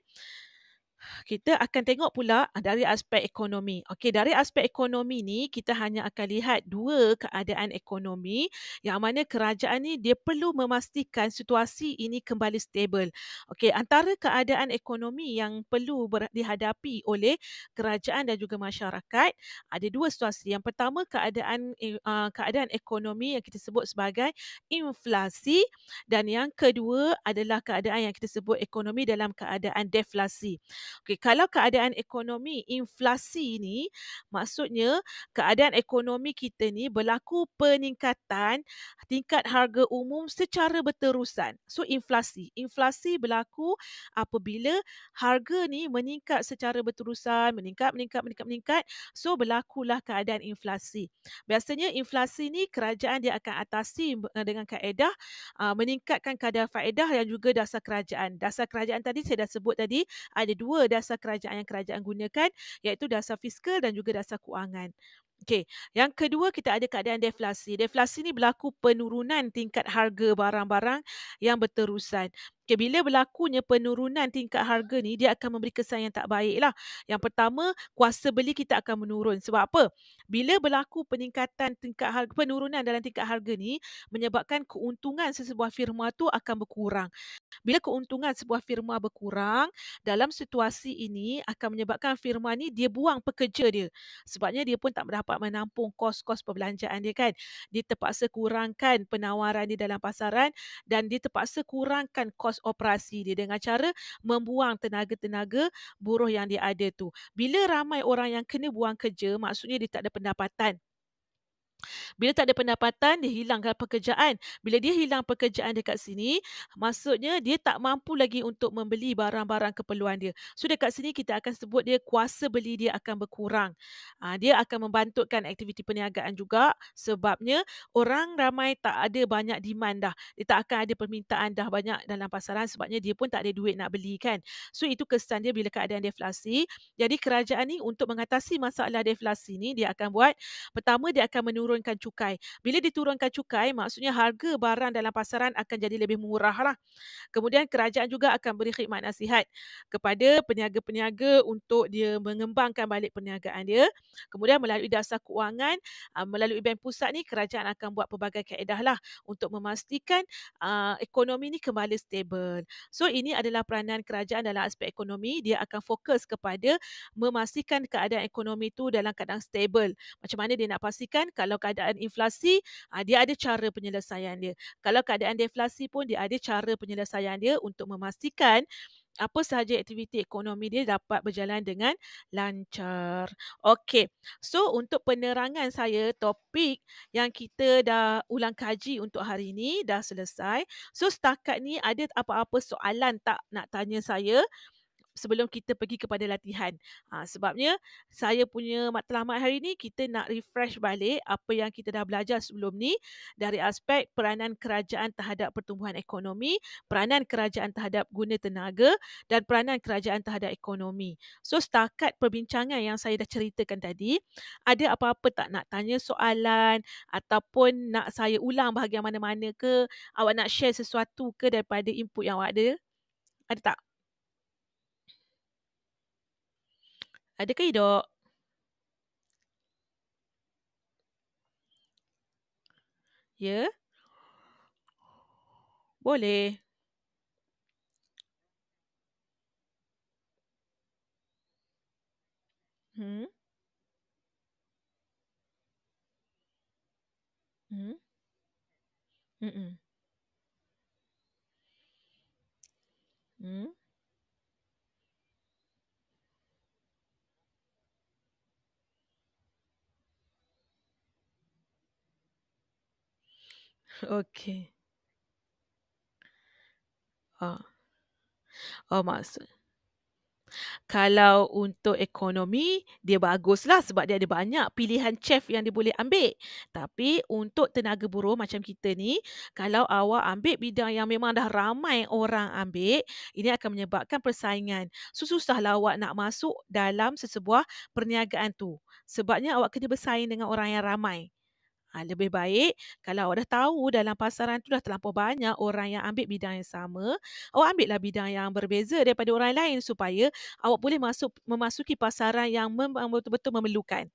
kita akan tengok pula ah, dari aspek ekonomi. Okey, dari aspek ekonomi ni kita hanya akan lihat dua keadaan ekonomi yang mana kerajaan ni dia perlu memastikan situasi ini kembali stabil. Okey, antara keadaan ekonomi yang perlu dihadapi oleh kerajaan dan juga masyarakat ada dua situasi. Yang pertama keadaan eh, ah, keadaan ekonomi yang kita sebut sebagai inflasi dan yang kedua adalah keadaan yang kita sebut ekonomi dalam keadaan deflasi. Okey, kalau keadaan ekonomi inflasi ni maksudnya keadaan ekonomi kita ni berlaku peningkatan tingkat harga umum secara berterusan. So inflasi, inflasi berlaku apabila harga ni meningkat secara berterusan, meningkat, meningkat, meningkat, meningkat. So berlakulah keadaan inflasi. Biasanya inflasi ni kerajaan dia akan atasi eh, dengan kaedah ah, meningkatkan kadar faedah yang juga dasar kerajaan. Dasar kerajaan tadi saya dah sebut tadi ada dua dua dasar kerajaan yang kerajaan gunakan iaitu dasar fiskal dan juga dasar kewangan. Okey, yang kedua kita ada keadaan deflasi. Deflasi ni berlaku penurunan tingkat harga barang-barang yang berterusan. Okey, bila berlakunya penurunan tingkat harga ni dia akan memberi kesan yang tak baiklah. Yang pertama, kuasa beli kita akan menurun. Sebab apa? Bila berlaku peningkatan tingkat harga penurunan dalam tingkat harga ni menyebabkan keuntungan sesebuah firma tu akan berkurang. Bila keuntungan sebuah firma berkurang, dalam situasi ini akan menyebabkan firma ni dia buang pekerja dia. Sebabnya dia pun tak dapat menampung kos-kos perbelanjaan dia kan. Dia terpaksa kurangkan penawaran dia dalam pasaran dan dia terpaksa kurangkan kos operasi dia dengan cara membuang tenaga-tenaga buruh yang dia ada tu. Bila ramai orang yang kena buang kerja, maksudnya dia tak ada pendapatan bila tak ada pendapatan, dia hilang pekerjaan. Bila dia hilang pekerjaan dekat sini, maksudnya dia tak mampu lagi untuk membeli barang-barang keperluan dia. So dekat sini kita akan sebut dia kuasa beli dia akan berkurang. Ah, dia akan membantutkan aktiviti perniagaan juga sebabnya orang ramai tak ada banyak demand dah. Dia tak akan ada permintaan dah banyak dalam pasaran sebabnya dia pun tak ada duit nak beli kan. So itu kesan dia bila keadaan deflasi. Jadi kerajaan ni untuk mengatasi masalah deflasi ni dia akan buat pertama dia akan menurunkan diturunkan cukai. Bila diturunkan cukai, maksudnya harga barang dalam pasaran akan jadi lebih murah lah. Kemudian kerajaan juga akan beri khidmat nasihat kepada peniaga-peniaga untuk dia mengembangkan balik perniagaan dia. Kemudian melalui dasar kewangan, ah, melalui bank pusat ni kerajaan akan buat pelbagai kaedah lah untuk memastikan uh, ekonomi ni kembali stabil. So ini adalah peranan kerajaan dalam aspek ekonomi. Dia akan fokus kepada memastikan keadaan ekonomi tu dalam keadaan stabil. Macam mana dia nak pastikan kalau kalau keadaan inflasi uh, dia ada cara penyelesaian dia kalau keadaan deflasi pun dia ada cara penyelesaian dia untuk memastikan apa sahaja aktiviti ekonomi dia dapat berjalan dengan lancar. Okey. So untuk penerangan saya topik yang kita dah ulang kaji untuk hari ini dah selesai. So setakat ni ada apa-apa soalan tak nak tanya saya? Uh, sebelum kita pergi kepada latihan. Ha, sebabnya saya punya matlamat hari ini kita nak refresh balik apa yang kita dah belajar sebelum ni dari aspek peranan kerajaan terhadap pertumbuhan ekonomi, peranan kerajaan terhadap guna tenaga dan peranan kerajaan terhadap ekonomi. So setakat perbincangan yang saya dah ceritakan tadi, ada apa-apa tak nak tanya soalan ataupun nak saya ulang bahagian mana-mana ke, awak nak share sesuatu ke daripada input yang awak ada? Ada tak? Ada ke hidup? Ya? Yeah? Boleh. Hmm? Hmm? mm Hmm? Hmm? Okay, Oh. Oh maksud. Kalau untuk ekonomi, dia baguslah sebab dia ada banyak pilihan chef yang dia boleh ambil. Tapi untuk tenaga buruh macam kita ni, kalau awak ambil bidang yang memang dah ramai orang ambil, ini akan menyebabkan persaingan. susah lah awak nak masuk dalam sesebuah perniagaan tu. Sebabnya awak kena bersaing dengan orang yang ramai. Ha, lebih baik kalau awak dah tahu dalam pasaran tu dah terlampau banyak orang yang ambil bidang yang sama, awak ambillah bidang yang berbeza daripada orang lain supaya awak boleh masuk memasuki pasaran yang mem- betul-betul memerlukan.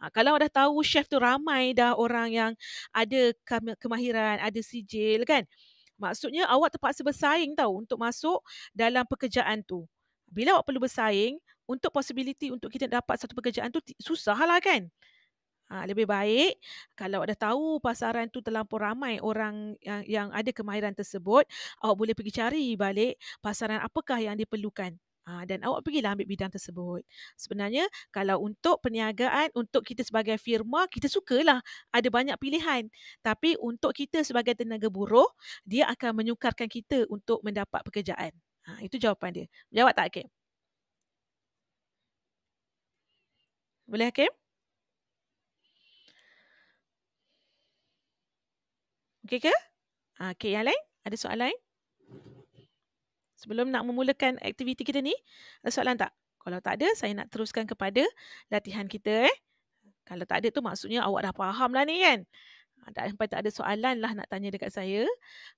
Ha, kalau awak dah tahu chef tu ramai dah orang yang ada kem- kemahiran, ada sijil kan. Maksudnya awak terpaksa bersaing tau untuk masuk dalam pekerjaan tu. Bila awak perlu bersaing, untuk possibility untuk kita dapat satu pekerjaan tu susah lah kan. Ha, lebih baik kalau ada tahu pasaran tu terlampau ramai orang yang, yang ada kemahiran tersebut, awak boleh pergi cari balik pasaran apakah yang diperlukan. Ha, dan awak pergilah ambil bidang tersebut. Sebenarnya kalau untuk perniagaan, untuk kita sebagai firma, kita sukalah ada banyak pilihan. Tapi untuk kita sebagai tenaga buruh, dia akan menyukarkan kita untuk mendapat pekerjaan. Ha, itu jawapan dia. Jawab tak Hakim? Boleh Hakim? Okey ke? Ah, Okey, yang lain? Ada soalan lain? Sebelum nak memulakan aktiviti kita ni, ada soalan tak? Kalau tak ada, saya nak teruskan kepada latihan kita eh. Kalau tak ada tu maksudnya awak dah faham lah ni kan. Ah, tak sampai tak ada soalan lah nak tanya dekat saya.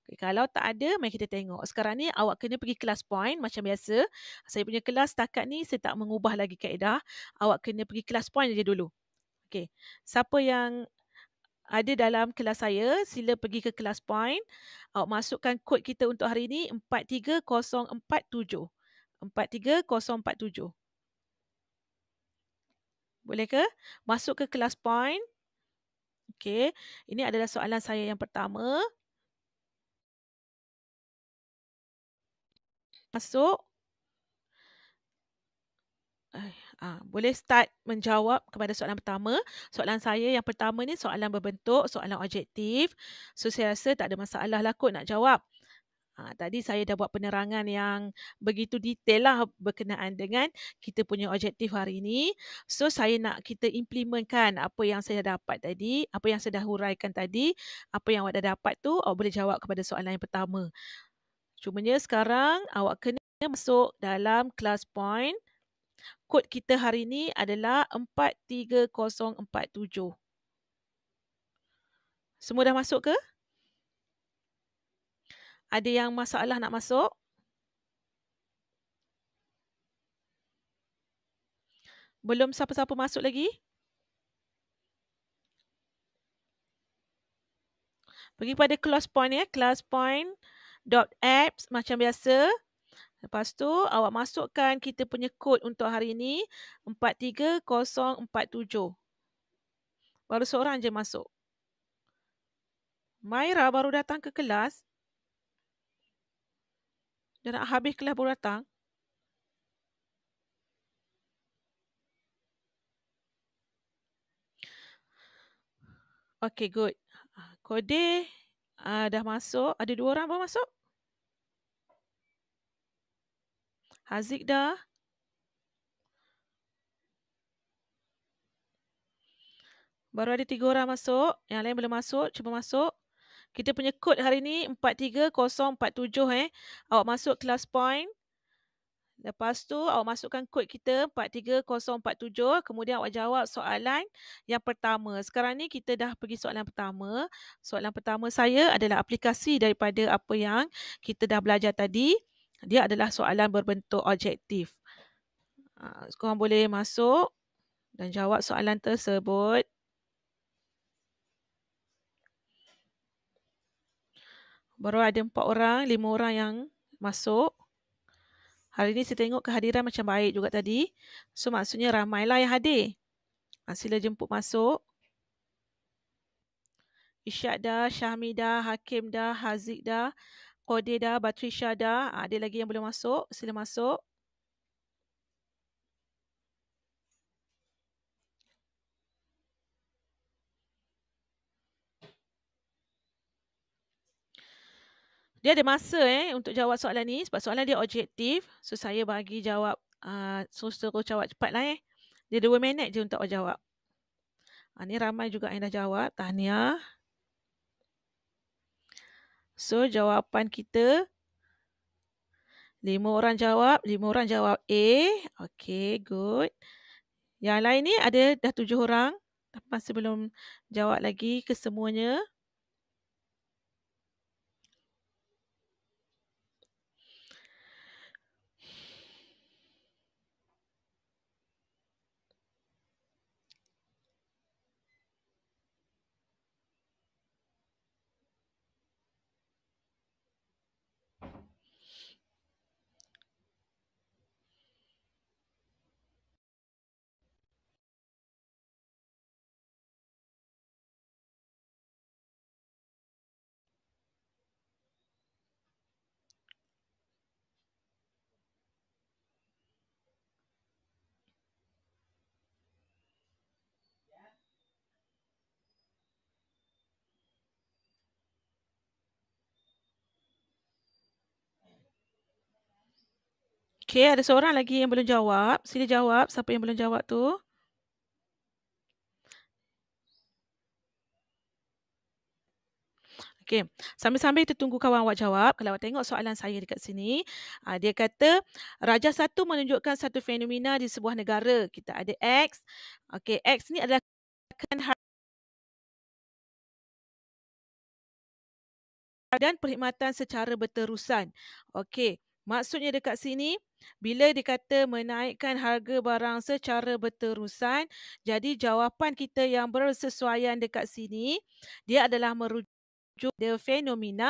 Okay, kalau tak ada, mari kita tengok. Sekarang ni awak kena pergi kelas point macam biasa. Saya punya kelas setakat ni saya tak mengubah lagi kaedah. Awak kena pergi kelas point aja dulu. Okay. Siapa yang ada dalam kelas saya. Sila pergi ke kelas point. Awak uh, masukkan kod kita untuk hari ini 43047. 43047. Boleh ke? Masuk ke kelas point. Okey. Ini adalah soalan saya yang pertama. Masuk. Ayuh. Ha, boleh start menjawab kepada soalan pertama. Soalan saya yang pertama ni soalan berbentuk, soalan objektif. So saya rasa tak ada masalah lah kot nak jawab. Ha, tadi saya dah buat penerangan yang begitu detail lah berkenaan dengan kita punya objektif hari ini. So saya nak kita implementkan apa yang saya dapat tadi, apa yang saya dah huraikan tadi, apa yang awak dah dapat tu awak boleh jawab kepada soalan yang pertama. Cumanya sekarang awak kena masuk dalam class point Kod kita hari ini adalah 43047. Semua dah masuk ke? Ada yang masalah nak masuk? Belum siapa-siapa masuk lagi? Pergi pada class point ya, class point dot apps macam biasa. Lepas tu awak masukkan kita punya kod untuk hari ni 43047. Baru seorang je masuk. Myra baru datang ke kelas. Dia nak habis kelas baru datang. Okay, good. Kode uh, dah masuk. Ada dua orang baru masuk? Haziq dah. Baru ada tiga orang masuk. Yang lain belum masuk. Cuba masuk. Kita punya kod hari ni 43047 eh. Awak masuk kelas point. Lepas tu awak masukkan kod kita 43047. Kemudian awak jawab soalan yang pertama. Sekarang ni kita dah pergi soalan pertama. Soalan pertama saya adalah aplikasi daripada apa yang kita dah belajar tadi dia adalah soalan berbentuk objektif. Uh, korang boleh masuk dan jawab soalan tersebut. Baru ada empat orang, lima orang yang masuk. Hari ini saya tengok kehadiran macam baik juga tadi. So maksudnya ramailah yang hadir. Uh, sila jemput masuk. Isyak dah, Syahmi dah, Hakim dah, Haziq dah. Kodeda, oh, dah, Patricia dah. Ada ah, lagi yang boleh masuk? Sila masuk. Dia ada masa eh untuk jawab soalan ni sebab soalan dia objektif. So saya bagi jawab uh, so suruh jawab cepat lah eh. Dia dua minit je untuk awak jawab. Ha, ni ramai juga yang dah jawab. Tahniah. So jawapan kita lima orang jawab, lima orang jawab A. Okay, good. Yang lain ni ada dah tujuh orang. Masih belum jawab lagi kesemuanya. Okay, ada seorang lagi yang belum jawab. Sila jawab siapa yang belum jawab tu. Okay, sambil-sambil kita tunggu kawan awak jawab. Kalau awak tengok soalan saya dekat sini, ah, dia kata Raja Satu menunjukkan satu fenomena di sebuah negara. Kita ada X. Okay, X ni adalah kan dan perkhidmatan secara berterusan. Okey. Maksudnya dekat sini, bila dikata menaikkan harga barang secara berterusan, jadi jawapan kita yang bersesuaian dekat sini, dia adalah merujuk the fenomena.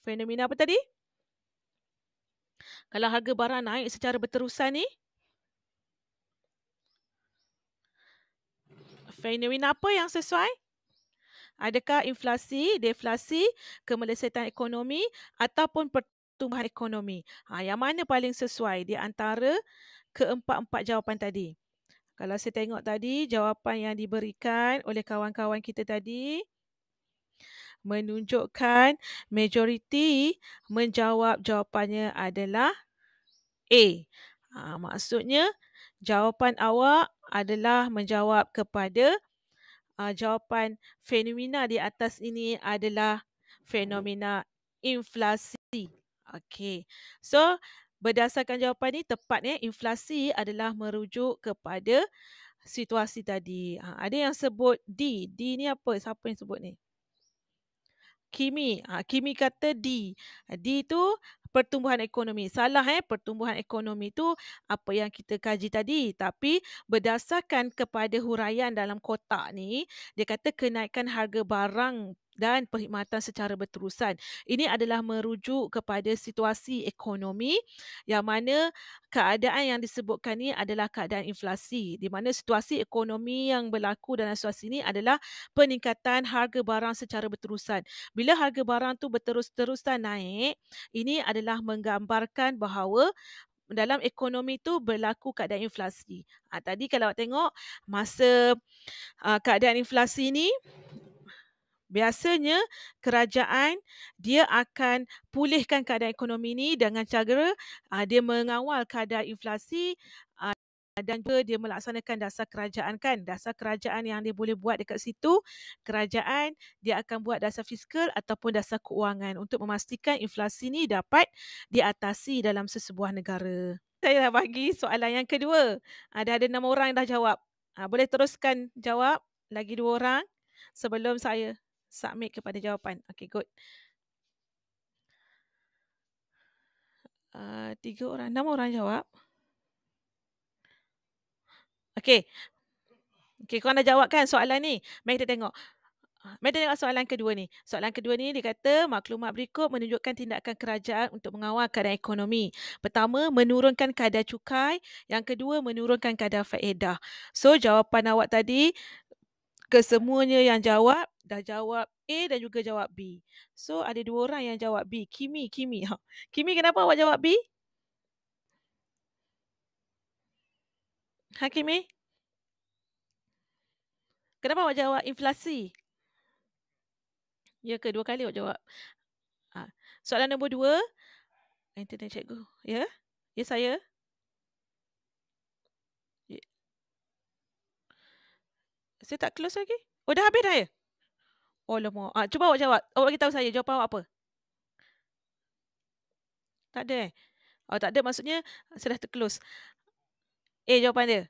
Fenomena apa tadi? Kalau harga barang naik secara berterusan ni, fenomena apa yang sesuai? Adakah inflasi, deflasi, kemelesetan ekonomi ataupun per- pertumbuhan ekonomi. Ha, yang mana paling sesuai di antara keempat-empat jawapan tadi? Kalau saya tengok tadi jawapan yang diberikan oleh kawan-kawan kita tadi menunjukkan majoriti menjawab jawapannya adalah A. Ha, maksudnya jawapan awak adalah menjawab kepada uh, jawapan fenomena di atas ini adalah fenomena inflasi. Okey. So berdasarkan jawapan ni tepat ya inflasi adalah merujuk kepada situasi tadi. Ha, ada yang sebut D. D ni apa? Siapa yang sebut ni? Kimi. Ha, Kimi kata D. Ha, D tu pertumbuhan ekonomi. Salah eh pertumbuhan ekonomi tu apa yang kita kaji tadi tapi berdasarkan kepada huraian dalam kotak ni dia kata kenaikan harga barang dan perkhidmatan secara berterusan. Ini adalah merujuk kepada situasi ekonomi yang mana keadaan yang disebutkan ini adalah keadaan inflasi di mana situasi ekonomi yang berlaku dalam situasi ini adalah peningkatan harga barang secara berterusan. Bila harga barang tu berterus-terusan naik, ini adalah menggambarkan bahawa dalam ekonomi tu berlaku keadaan inflasi. Ha, tadi kalau awak tengok masa uh, keadaan inflasi ni Biasanya kerajaan dia akan pulihkan keadaan ekonomi ini dengan cara uh, dia mengawal kadar inflasi uh, dan juga dia melaksanakan dasar kerajaan kan. Dasar kerajaan yang dia boleh buat dekat situ, kerajaan dia akan buat dasar fiskal ataupun dasar keuangan untuk memastikan inflasi ini dapat diatasi dalam sesebuah negara. Saya dah bagi soalan yang kedua. ada ah, ada enam orang yang dah jawab. boleh teruskan jawab lagi dua orang sebelum saya submit kepada jawapan. Okay, good. Uh, tiga orang, enam orang jawab. Okay. Okay, korang dah jawab kan soalan ni? Mari kita tengok. Mari kita tengok soalan kedua ni. Soalan kedua ni dia kata maklumat berikut menunjukkan tindakan kerajaan untuk mengawal kadar ekonomi. Pertama, menurunkan kadar cukai. Yang kedua, menurunkan kadar faedah. So, jawapan awak tadi kesemuanya yang jawab dah jawab A dan juga jawab B. So ada dua orang yang jawab B. Kimi, Kimi. Ha. Kimi kenapa awak jawab B? Ha Kimi? Kenapa awak jawab inflasi? Ya ke dua kali awak jawab? Ha. Soalan nombor dua. Internet cikgu. Ya? Ya saya? Saya tak close lagi. Oh dah habis dah ya? Oh lama. Ah, cuba awak jawab. Awak beritahu saya jawapan awak apa? Tak ada eh? Oh tak ada maksudnya saya dah terclose. Eh jawapan dia.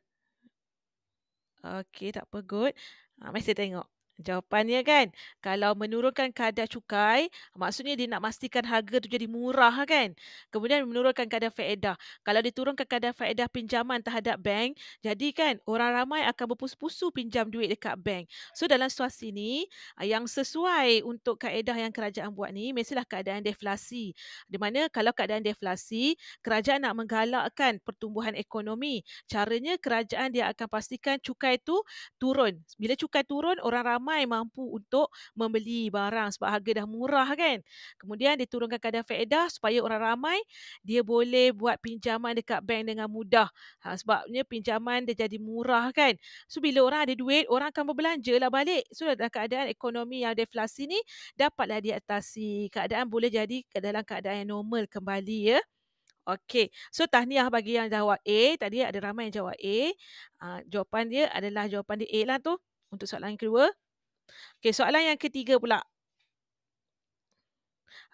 Okay tak apa good. Ah, mari tengok. Jawapannya kan, kalau menurunkan kadar cukai, maksudnya dia nak pastikan harga tu jadi murah ha, kan. Kemudian menurunkan kadar faedah. Kalau diturunkan kadar faedah pinjaman terhadap bank, jadi kan orang ramai akan berpusu-pusu pinjam duit dekat bank. So dalam situasi ni, yang sesuai untuk kaedah yang kerajaan buat ni, mestilah keadaan deflasi. Di mana kalau keadaan deflasi, kerajaan nak menggalakkan pertumbuhan ekonomi. Caranya kerajaan dia akan pastikan cukai tu turun. Bila cukai turun, orang ramai ramai mampu untuk membeli barang sebab harga dah murah kan. Kemudian dia turunkan kadar faedah supaya orang ramai dia boleh buat pinjaman dekat bank dengan mudah. Ha, sebabnya pinjaman dia jadi murah kan. So bila orang ada duit, orang akan berbelanja lah balik. So dalam keadaan ekonomi yang deflasi ni dapatlah diatasi. Keadaan boleh jadi dalam keadaan yang normal kembali ya. Okey. So tahniah bagi yang jawab A. Tadi ada ramai yang jawab A. Uh, jawapan dia adalah jawapan dia A lah tu. Untuk soalan kedua. Okey, soalan yang ketiga pula.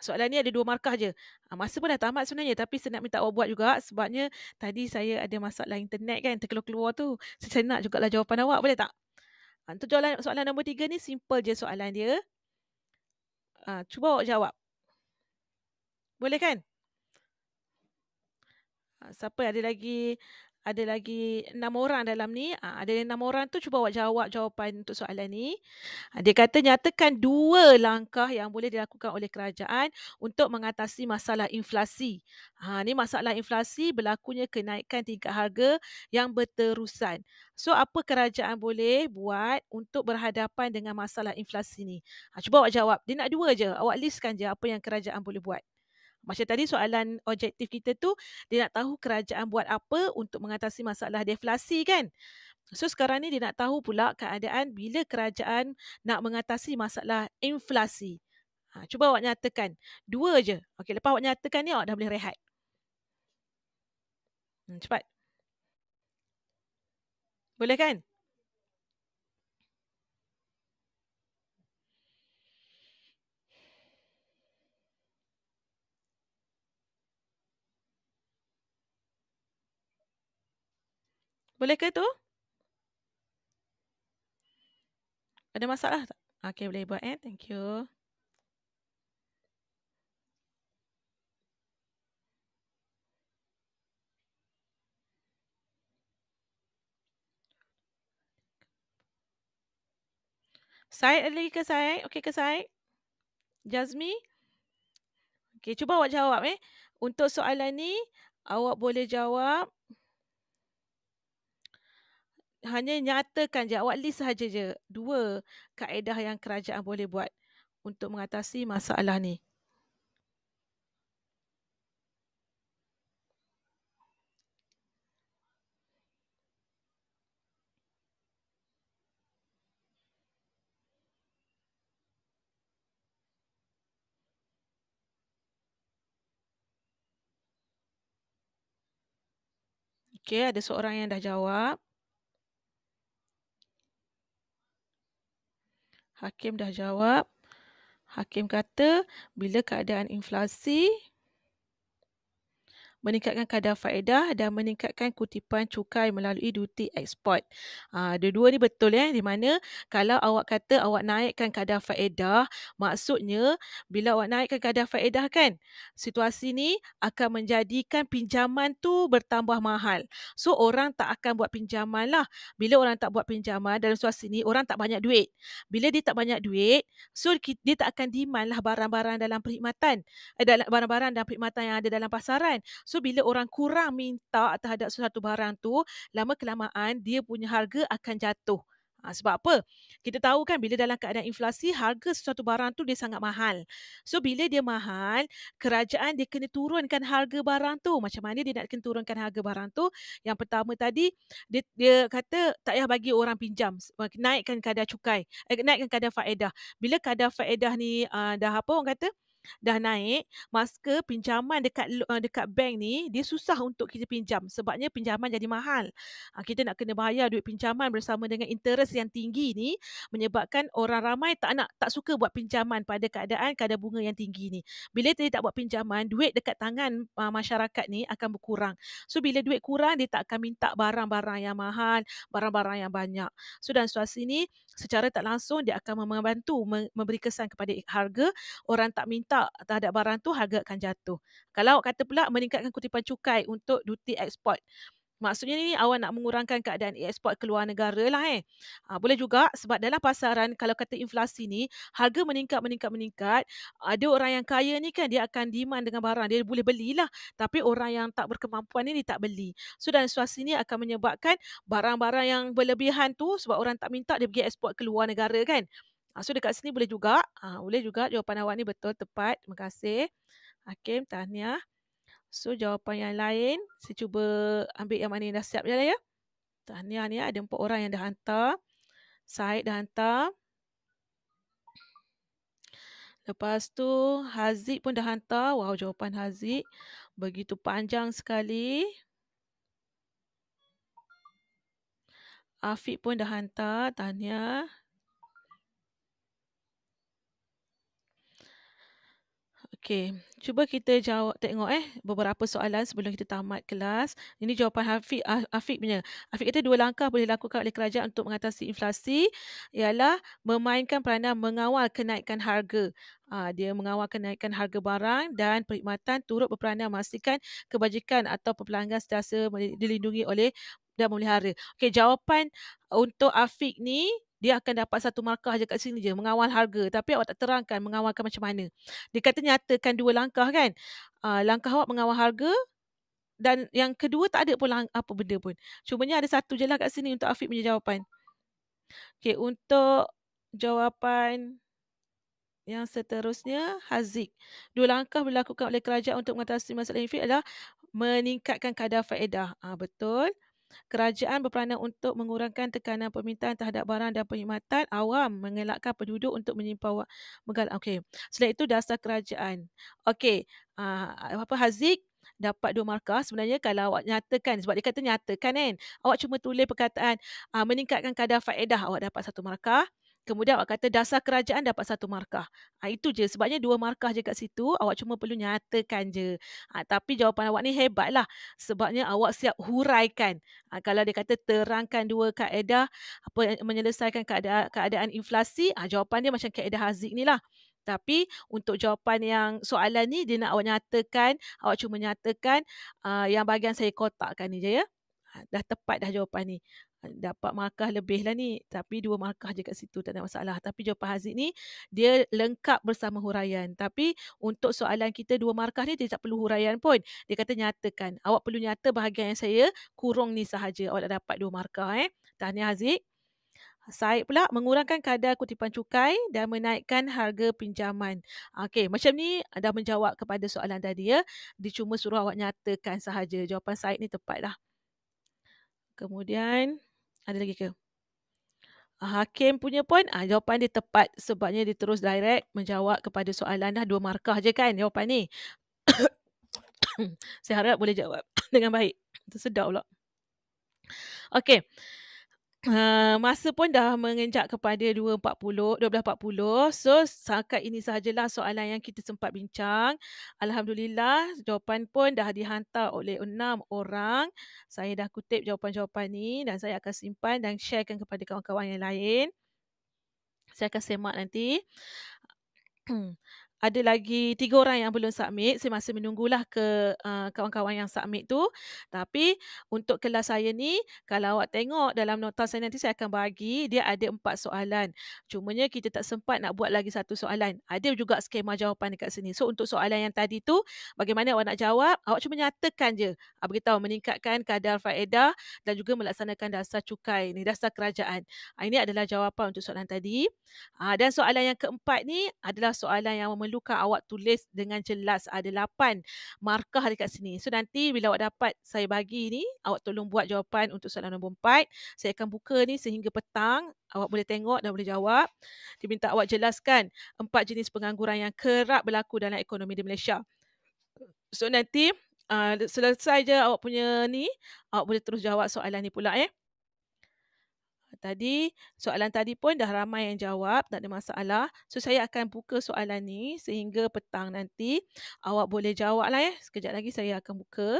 Soalan ni ada dua markah je. Ah, masa pun dah tamat sebenarnya tapi saya nak minta awak buat juga sebabnya tadi saya ada masalah internet kan terkeluar-keluar tu. So, saya nak jugalah jawapan awak boleh tak? Ah, untuk soalan, soalan nombor tiga ni simple je soalan dia. Ha, cuba awak jawab. Boleh kan? Ha, siapa ada lagi ada lagi enam orang dalam ni. Uh, ada yang enam orang tu cuba awak jawab jawapan untuk soalan ni. Uh, dia kata nyatakan dua langkah yang boleh dilakukan oleh kerajaan untuk mengatasi masalah inflasi. Ha, uh, ni masalah inflasi berlakunya kenaikan tingkat harga yang berterusan. So apa kerajaan boleh buat untuk berhadapan dengan masalah inflasi ni? uh, cuba awak jawab. Dia nak dua je. Awak listkan je apa yang kerajaan boleh buat. Macam tadi soalan objektif kita tu dia nak tahu kerajaan buat apa untuk mengatasi masalah deflasi kan. So sekarang ni dia nak tahu pula keadaan bila kerajaan nak mengatasi masalah inflasi. Ha, cuba awak nyatakan. Dua je. Okey, lepas awak nyatakan ni awak dah boleh rehat. Hmm, cepat. Boleh kan? Boleh ke tu? Ada masalah tak? Okay, boleh buat eh. Thank you. Syed ada lagi ke Syed? Okay ke Syed? Jazmi? Okay, cuba awak jawab eh. Untuk soalan ni, awak boleh jawab hanya nyatakan je awak list saja je dua kaedah yang kerajaan boleh buat untuk mengatasi masalah ni. Okey, ada seorang yang dah jawab. Hakim dah jawab. Hakim kata bila keadaan inflasi meningkatkan kadar faedah dan meningkatkan kutipan cukai melalui duty export. Ha, dua-dua ni betul eh, di mana kalau awak kata awak naikkan kadar faedah, maksudnya bila awak naikkan kadar faedah kan, situasi ni akan menjadikan pinjaman tu bertambah mahal. So orang tak akan buat pinjaman lah. Bila orang tak buat pinjaman dalam situasi ni, orang tak banyak duit. Bila dia tak banyak duit, so dia tak akan demand lah barang-barang dalam perkhidmatan, eh, barang-barang dalam perkhidmatan yang ada dalam pasaran. So bila orang kurang minta terhadap sesuatu barang tu, lama kelamaan dia punya harga akan jatuh. Ha, sebab apa? Kita tahu kan bila dalam keadaan inflasi harga sesuatu barang tu dia sangat mahal. So bila dia mahal, kerajaan dia kena turunkan harga barang tu. Macam mana dia nak kena turunkan harga barang tu? Yang pertama tadi dia dia kata tak payah bagi orang pinjam, naikkan kadar cukai, eh, naikkan kadar faedah. Bila kadar faedah ni uh, dah apa orang kata? dah naik maka pinjaman dekat uh, dekat bank ni dia susah untuk kita pinjam sebabnya pinjaman jadi mahal ha, kita nak kena bayar duit pinjaman bersama dengan interest yang tinggi ni menyebabkan orang ramai tak nak tak suka buat pinjaman pada keadaan kadar bunga yang tinggi ni bila dia tak buat pinjaman duit dekat tangan uh, masyarakat ni akan berkurang so bila duit kurang dia tak akan minta barang-barang yang mahal barang-barang yang banyak so dan situasi ni secara tak langsung dia akan membantu memberi kesan kepada harga orang tak minta tak terhadap barang tu harga akan jatuh. Kalau awak kata pula meningkatkan kutipan cukai untuk duty ekspor. Maksudnya ni awak nak mengurangkan keadaan ekspor ke luar negara lah eh. Ha, boleh juga sebab dalam pasaran kalau kata inflasi ni harga meningkat-meningkat-meningkat. Ada orang yang kaya ni kan dia akan demand dengan barang. Dia boleh belilah. Tapi orang yang tak berkemampuan ni dia tak beli. So dalam situasi ni akan menyebabkan barang-barang yang berlebihan tu sebab orang tak minta dia pergi ekspor ke luar negara kan. Ah, so dekat sini boleh juga. Uh, boleh juga jawapan awak ni betul tepat. Terima kasih. Hakim, tahniah. So jawapan yang lain, saya cuba ambil yang mana yang dah siap je lah ya. Tahniah ni ah, ada empat orang yang dah hantar. Syed dah hantar. Lepas tu Haziq pun dah hantar. Wow jawapan Haziq. Begitu panjang sekali. Afiq pun dah hantar. Tahniah. Okey, cuba kita jawab tengok eh beberapa soalan sebelum kita tamat kelas. Ini jawapan Hafiq ah, Afiq punya. Afiq kata dua langkah boleh dilakukan oleh kerajaan untuk mengatasi inflasi ialah memainkan peranan mengawal kenaikan harga. Ah, dia mengawal kenaikan harga barang dan perkhidmatan turut berperanan memastikan kebajikan atau pelanggan sentiasa dilindungi oleh dan memelihara. Okey, jawapan untuk Afiq ni dia akan dapat satu markah je kat sini je mengawal harga tapi awak tak terangkan mengawal macam mana dia kata nyatakan dua langkah kan uh, langkah awak mengawal harga dan yang kedua tak ada pun apa benda pun cumanya ada satu je lah kat sini untuk Afiq punya jawapan Okay, untuk jawapan yang seterusnya, Haziq. Dua langkah dilakukan oleh kerajaan untuk mengatasi masalah ini adalah meningkatkan kadar faedah. ha, betul. Kerajaan berperanan untuk mengurangkan tekanan permintaan terhadap barang dan perkhidmatan awam mengelakkan penduduk untuk menyimpan wang megal. Okey. Selepas itu dasar kerajaan. Okey. Uh, apa Haziq dapat dua markah sebenarnya kalau awak nyatakan sebab dia kata nyatakan kan awak cuma tulis perkataan uh, meningkatkan kadar faedah awak dapat satu markah Kemudian awak kata dasar kerajaan dapat satu markah. Ha, itu je. Sebabnya dua markah je kat situ. Awak cuma perlu nyatakan je. Ha, tapi jawapan awak ni hebatlah. Sebabnya awak siap huraikan. Ha, kalau dia kata terangkan dua kaedah apa, menyelesaikan keadaan, keadaan inflasi, ha, jawapan dia macam kaedah Haziq ni lah. Tapi untuk jawapan yang soalan ni, dia nak awak nyatakan. Awak cuma nyatakan uh, yang bahagian saya kotakkan ni je ya. Ha, dah tepat dah jawapan ni dapat markah lebih lah ni. Tapi dua markah je kat situ tak ada masalah. Tapi jawapan Haziq ni dia lengkap bersama huraian. Tapi untuk soalan kita dua markah ni dia tak perlu huraian pun. Dia kata nyatakan. Awak perlu nyata bahagian yang saya kurung ni sahaja. Awak dah dapat dua markah eh. Tahniah Haziq. Said pula mengurangkan kadar kutipan cukai dan menaikkan harga pinjaman. Okey, macam ni ada menjawab kepada soalan tadi ya. Dia cuma suruh awak nyatakan sahaja. Jawapan Said ni tepatlah. Kemudian ada lagi ke? Hakim punya pun ha, jawapan dia tepat sebabnya dia terus direct menjawab kepada soalan dah dua markah je kan jawapan ni. [COUGHS] Saya harap boleh jawab [COUGHS] dengan baik. [COUGHS] Tersedak pula. Okay. Uh, masa pun dah mengenjak kepada 2.40, 12.40. So, sangat ini sahajalah soalan yang kita sempat bincang. Alhamdulillah, jawapan pun dah dihantar oleh enam orang. Saya dah kutip jawapan-jawapan ni dan saya akan simpan dan sharekan kepada kawan-kawan yang lain. Saya akan semak nanti. [CLEARS THROAT] ada lagi tiga orang yang belum submit. Saya masih menunggulah ke uh, kawan-kawan yang submit tu. Tapi untuk kelas saya ni, kalau awak tengok dalam nota saya nanti saya akan bagi, dia ada empat soalan. Cumanya kita tak sempat nak buat lagi satu soalan. Ada juga skema jawapan dekat sini. So untuk soalan yang tadi tu, bagaimana awak nak jawab, awak cuma nyatakan je. Awak ah, tahu meningkatkan kadar faedah dan juga melaksanakan dasar cukai ni, dasar kerajaan. Ah, ini adalah jawapan untuk soalan tadi. Ah, dan soalan yang keempat ni adalah soalan yang memerlukan perlukan awak tulis dengan jelas ada lapan markah dekat sini. So nanti bila awak dapat saya bagi ni, awak tolong buat jawapan untuk soalan nombor 4. Saya akan buka ni sehingga petang. Awak boleh tengok dan boleh jawab. Dia minta awak jelaskan empat jenis pengangguran yang kerap berlaku dalam ekonomi di Malaysia. So nanti uh, selesai je awak punya ni, awak boleh terus jawab soalan ni pula eh tadi. Soalan tadi pun dah ramai yang jawab, tak ada masalah. So saya akan buka soalan ni sehingga petang nanti awak boleh jawab lah ya. Eh. Sekejap lagi saya akan buka.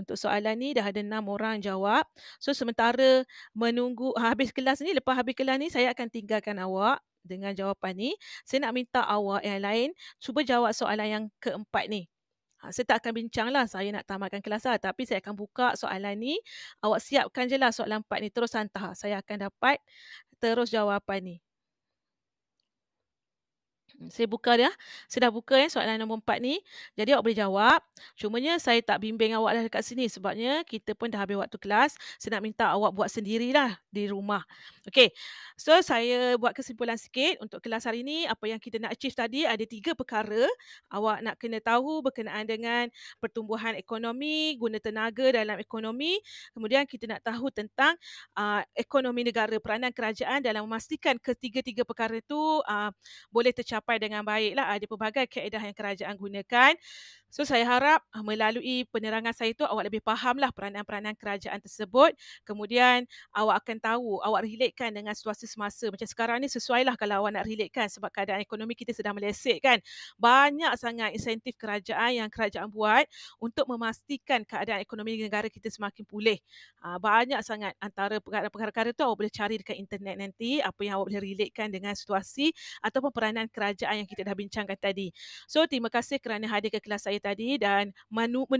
Untuk soalan ni dah ada enam orang jawab. So sementara menunggu [LAUGHS] habis kelas ni, lepas habis kelas ni saya akan tinggalkan awak dengan jawapan ni. Saya nak minta awak yang lain cuba jawab soalan yang keempat ni. Ha, saya tak akan bincang lah saya nak tamatkan kelas lah. Tapi saya akan buka soalan ni. Awak siapkan je lah soalan 4 ni. Terus hantar. Saya akan dapat terus jawapan ni. Hmm, saya buka dah. Saya dah buka ya eh, soalan nombor empat ni. Jadi awak boleh jawab. Cumanya saya tak bimbing awak dah dekat sini. Sebabnya kita pun dah habis waktu kelas. Saya nak minta awak buat sendirilah di rumah. Okay. So saya buat kesimpulan sikit untuk kelas hari ini. Apa yang kita nak achieve tadi ada tiga perkara. Awak nak kena tahu berkenaan dengan pertumbuhan ekonomi, guna tenaga dalam ekonomi. Kemudian kita nak tahu tentang uh, ekonomi negara, peranan kerajaan dalam memastikan ketiga-tiga perkara itu uh, ah, boleh tercapai tercapai dengan baiklah Ada pelbagai kaedah yang kerajaan gunakan. So saya harap ah, melalui penerangan saya itu awak lebih fahamlah peranan-peranan kerajaan tersebut. Kemudian awak akan tahu, awak relatekan dengan situasi semasa. Macam sekarang ni lah kalau awak nak relatekan sebab keadaan ekonomi kita sedang meleset kan. Banyak sangat insentif kerajaan yang kerajaan buat untuk memastikan keadaan ekonomi negara kita semakin pulih. Ah, banyak sangat antara perkara-perkara itu awak boleh cari dekat internet nanti apa yang awak boleh relatekan dengan situasi ataupun peranan kerajaan yang kita dah bincangkan tadi. So terima kasih kerana hadir ke kelas saya tadi dan menu,